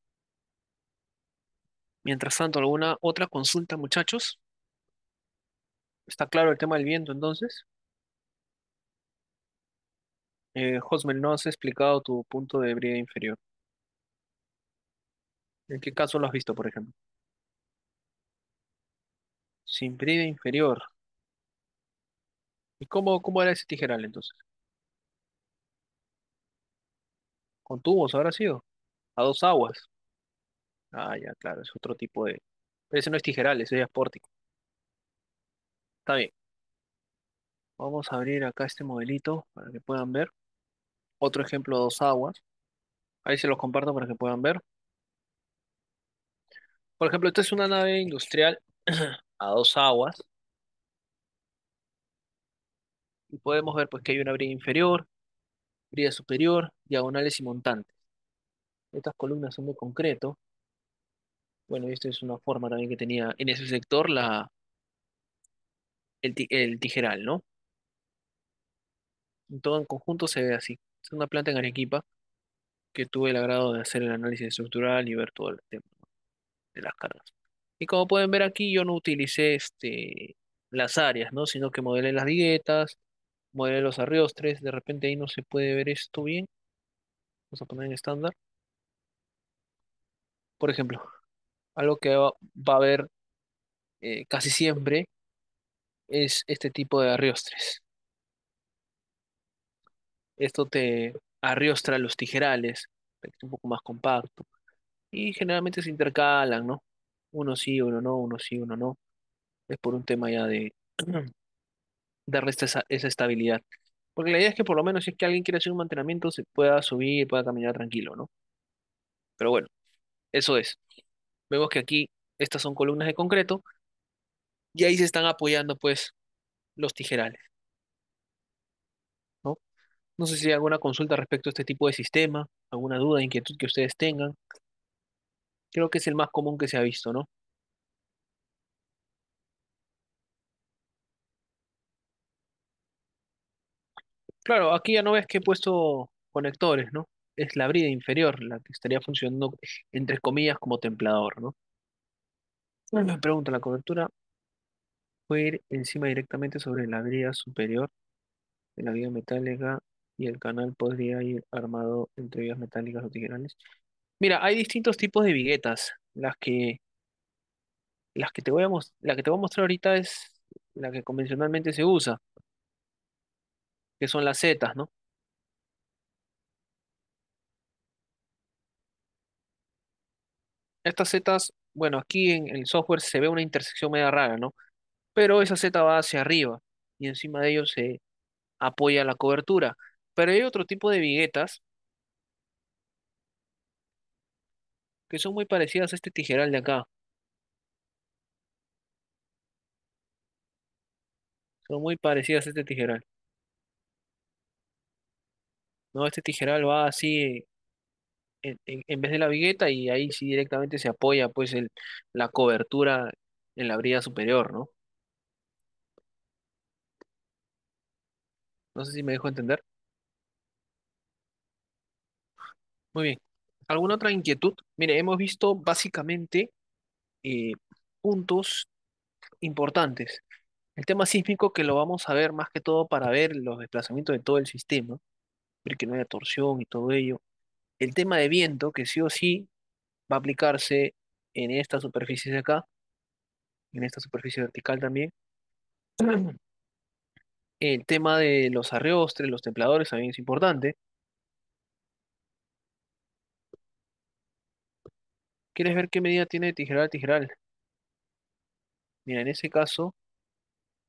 S1: Mientras tanto, ¿alguna otra consulta, muchachos? ¿Está claro el tema del viento entonces? Eh, Hosmer, no has explicado tu punto de brida inferior. ¿En qué caso lo has visto, por ejemplo? Sin brida inferior. ¿Y cómo, cómo era ese tijeral entonces? Con tubos habrá sido. A dos aguas. Ah, ya, claro, es otro tipo de. Pero ese no es tijeral, ese es pórtico. Está bien. Vamos a abrir acá este modelito para que puedan ver. Otro ejemplo, dos aguas. Ahí se los comparto para que puedan ver. Por ejemplo, esta es una nave industrial a dos aguas. Y podemos ver pues, que hay una brida inferior, brida superior, diagonales y montantes. Estas columnas son de concreto. Bueno, esta es una forma también que tenía en ese sector la, el, tijeral, ¿no? todo en conjunto se ve así. Es una planta en Arequipa que tuve el agrado de hacer el análisis estructural y ver todo el tema de las cargas. Y como pueden ver aquí, yo no utilicé este, las áreas, ¿no? sino que modelé las dietas, modelé los arriostres. De repente ahí no se puede ver esto bien. Vamos a poner en estándar. Por ejemplo, algo que va, a haber eh, casi siempre es este tipo de arriostres. Esto te arriostra los tijerales, es un poco más compacto. Y generalmente se intercalan, ¿no? Uno sí, uno no, uno sí, uno no. Es por un tema ya de darle esa, esa estabilidad. Porque la idea es que por lo menos si es que alguien quiere hacer un mantenimiento, se pueda subir, y pueda caminar tranquilo, ¿no? Pero bueno, eso es. Vemos que aquí estas son columnas de concreto y ahí se están apoyando pues los tijerales. No sé si hay alguna consulta respecto a este tipo de sistema, alguna duda, inquietud que ustedes tengan. Creo que es el más común que se ha visto, ¿no? Claro, aquí ya no ves que he puesto conectores, ¿no? Es la brida inferior la que estaría funcionando, entre comillas, como templador, ¿no? Me pregunta, ¿la cobertura puede ir encima directamente sobre la brida superior de la vía metálica y el canal podría ir armado entre vías metálicas o tijerales. Mira, hay distintos tipos de viguetas. Las que, las que te voy a la que mostrar ahorita es la que convencionalmente se usa, que son las setas, ¿no? Estas setas, bueno, aquí en el software se ve una intersección media rara, ¿no? Pero esa seta va hacia arriba y encima de ello se apoya la cobertura. Pero hay otro tipo de viguetas que son muy parecidas a este tijeral de acá. Son muy parecidas a este tijeral. No, este tijeral va así en, vez de la vigueta y ahí sí directamente se apoya pues el, la cobertura en la brida superior, ¿no? No sé si me dejo entender. Muy bien. ¿Alguna otra inquietud? Mire, hemos visto básicamente eh, puntos importantes. El tema sísmico que lo vamos a ver más que todo para ver los desplazamientos de todo el sistema, ver que no haya torsión y todo ello. El tema de viento que sí o sí va a aplicarse en esta superficie de acá, en esta superficie vertical también. El tema de los arreostres, los templadores también es importante. ¿Quieres ver qué medida tiene de tijeral a tijeral? Mira, en ese caso,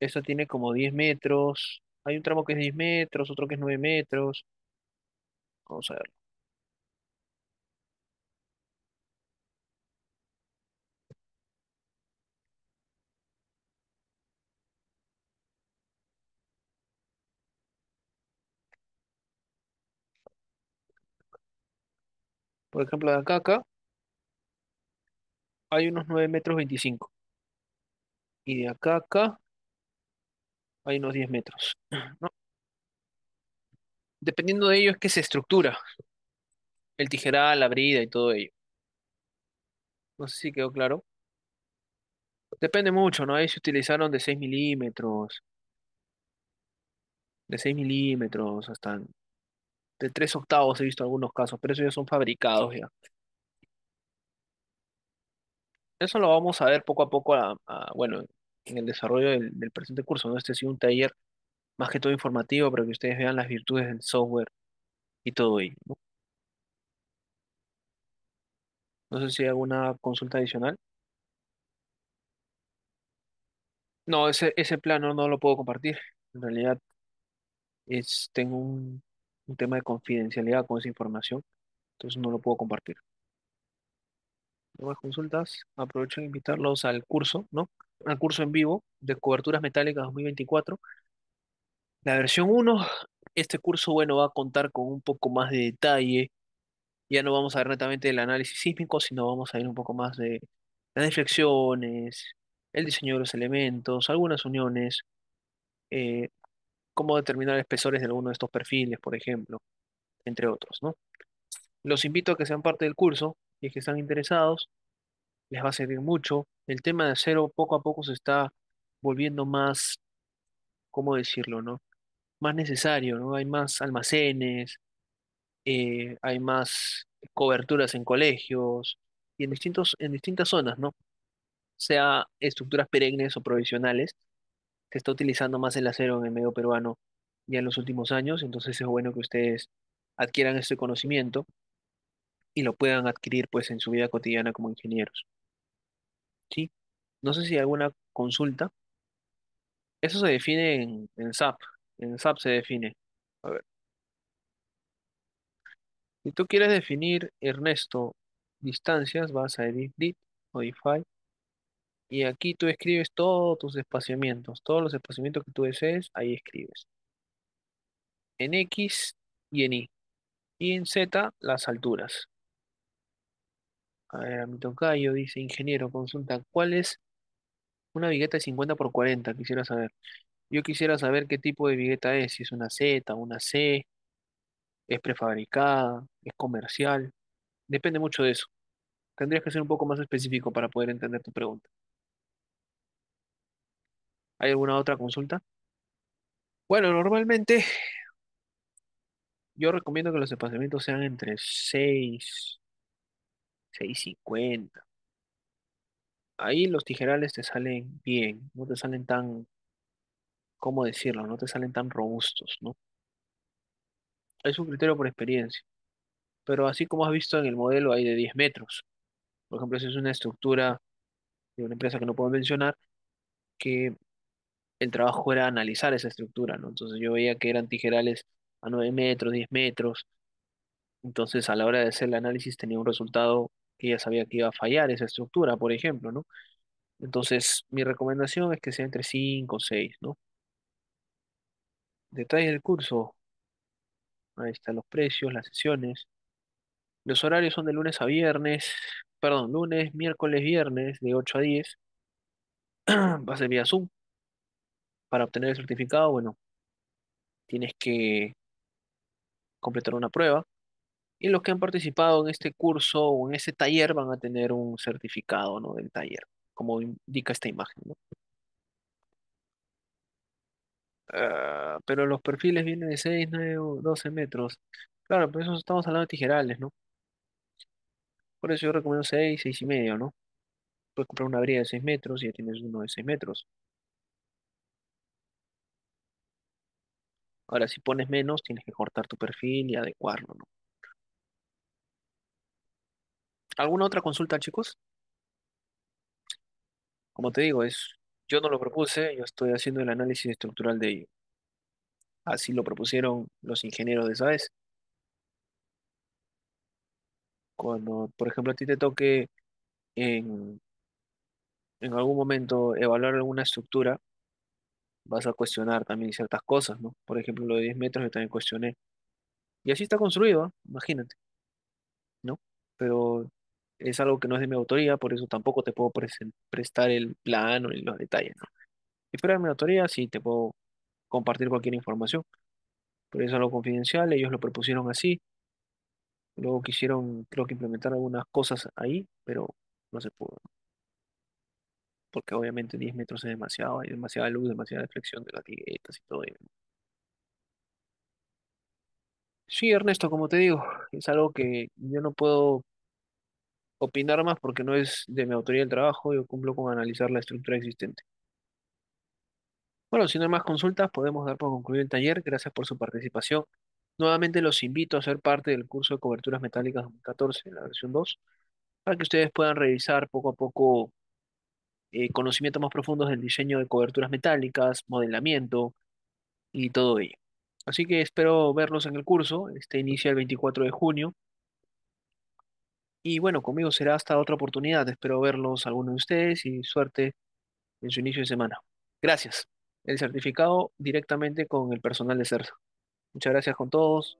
S1: esta tiene como 10 metros. Hay un tramo que es 10 metros, otro que es 9 metros. Vamos a verlo. Por ejemplo, de acá acá hay unos 9 metros 25. Y de acá acá hay unos 10 metros, Dependiendo de ello es que se estructura el tijeral, la brida y todo ello. No sé si quedó claro. Depende mucho, ¿no? Ahí se utilizaron de 6 milímetros, de 6 milímetros, hasta de 3 octavos he visto algunos casos, pero esos ya son fabricados ya. Eso lo vamos a ver poco a poco, a, bueno, en el desarrollo del, presente curso, ¿no? Este ha sido un taller más que todo informativo para que ustedes vean las virtudes del software y todo ello, ¿no? sé si hay alguna consulta adicional. No, ese, ese plano no lo puedo compartir. En realidad es, tengo un, un tema de confidencialidad con esa información, entonces no lo puedo compartir nuevas consultas, aprovecho de invitarlos al curso, ¿no? Al curso en vivo de coberturas metálicas 2024. La versión 1, este curso, bueno, va a contar con un poco más de detalle. Ya no vamos a ver netamente el análisis sísmico, sino vamos a ir un poco más de las deflexiones, el diseño de los elementos, algunas uniones, eh, cómo determinar espesores de alguno de estos perfiles, por ejemplo, entre otros, ¿no? Los invito a que sean parte del curso, que están interesados, les va a servir mucho. El tema de acero poco a poco se está volviendo más, ¿cómo decirlo, no? Más necesario, ¿no? Hay más almacenes, eh, hay más coberturas en colegios y en distintos, en distintas zonas, ¿no? Sea estructuras perennes o provisionales, se está utilizando más el acero en el medio peruano ya en los últimos años, entonces es bueno que ustedes adquieran este conocimiento y lo puedan adquirir pues en su vida cotidiana como ingenieros. ¿Sí? No sé si hay alguna consulta. Eso se define en, en SAP. En SAP se define. A ver. Si tú quieres definir, Ernesto, distancias, vas a edit, edit, modify. Y aquí tú escribes todos tus espaciamientos, todos los espaciamientos que tú desees, ahí escribes. En X y en Y. Y en Z, las alturas. A ver, a mi tocayo dice, ingeniero, consulta, ¿cuál es una vigueta de 50 por 40? Quisiera saber. Yo quisiera saber qué tipo de vigueta es, si es una Z, una C, es prefabricada, es comercial. Depende mucho de eso. Tendrías que ser un poco más específico para poder entender tu pregunta. ¿Hay alguna otra consulta? Bueno, normalmente yo recomiendo que los espaciamientos sean entre 6 6.50. Ahí los tijerales te salen bien, no te salen tan, ¿cómo decirlo? No te salen tan robustos, ¿no? Es un criterio por experiencia. Pero así como has visto en el modelo, hay de 10 metros. Por ejemplo, esa es una estructura de una empresa que no puedo mencionar, que el trabajo era analizar esa estructura, ¿no? Entonces yo veía que eran tijerales a 9 metros, 10 metros. Entonces a la hora de hacer el análisis tenía un resultado que ya sabía que iba a fallar esa estructura, por ejemplo, ¿no? Entonces, mi recomendación es que sea entre 5 o 6, ¿no? Detalles del curso. Ahí están los precios, las sesiones. Los horarios son de lunes a viernes, perdón, lunes, miércoles, viernes, de 8 a 10. Va a ser vía Zoom. Para obtener el certificado, bueno, tienes que completar una prueba y los que han participado en este curso o en este taller van a tener un certificado, ¿no? Del taller, como indica esta imagen, ¿no? Ah, pero los perfiles vienen de 6, 9, 12 metros. Claro, por eso estamos hablando de tijerales, ¿no? Por eso yo recomiendo 6, 6 y medio, ¿no? Puedes comprar una brida de 6 metros y ya tienes uno de 6 metros. Ahora, si pones menos, tienes que cortar tu perfil y adecuarlo, ¿no? ¿Alguna otra consulta, chicos? Como te digo, es, yo no lo propuse, yo estoy haciendo el análisis estructural de ello. Así lo propusieron los ingenieros de esa vez. Cuando, por ejemplo, a ti te toque en, en algún momento evaluar alguna estructura, vas a cuestionar también ciertas cosas, ¿no? Por ejemplo, lo de 10 metros yo también cuestioné. Y así está construido, ¿ah? imagínate, ¿no? Pero es algo que no es de mi autoría, por eso tampoco te puedo prestar el plano y los detalles, ¿no? fuera de mi autoría, sí te puedo compartir cualquier información, pero eso es algo confidencial, ellos lo propusieron así, luego quisieron, creo que implementar algunas cosas ahí, pero no se pudo, porque obviamente 10 metros es demasiado, hay demasiada luz, demasiada deflexión de las tiguetas y todo Sí, Ernesto, como te digo, es algo que yo no puedo opinar más porque no es de mi autoría el trabajo, yo cumplo con analizar la estructura existente. Bueno, si no más consultas, podemos dar por concluido el taller. Gracias por su participación. Nuevamente los invito a ser parte del curso de coberturas metálicas 2014, la versión 2, para que ustedes puedan revisar poco a poco eh, conocimientos más profundos del diseño de coberturas metálicas, modelamiento y todo ello. Así que espero verlos en el curso. Este inicia el 24 de junio. Y bueno, conmigo será hasta otra oportunidad. Espero verlos alguno de ustedes y suerte en su inicio de semana. Gracias. El certificado directamente con el personal de CERSA. Muchas gracias con todos.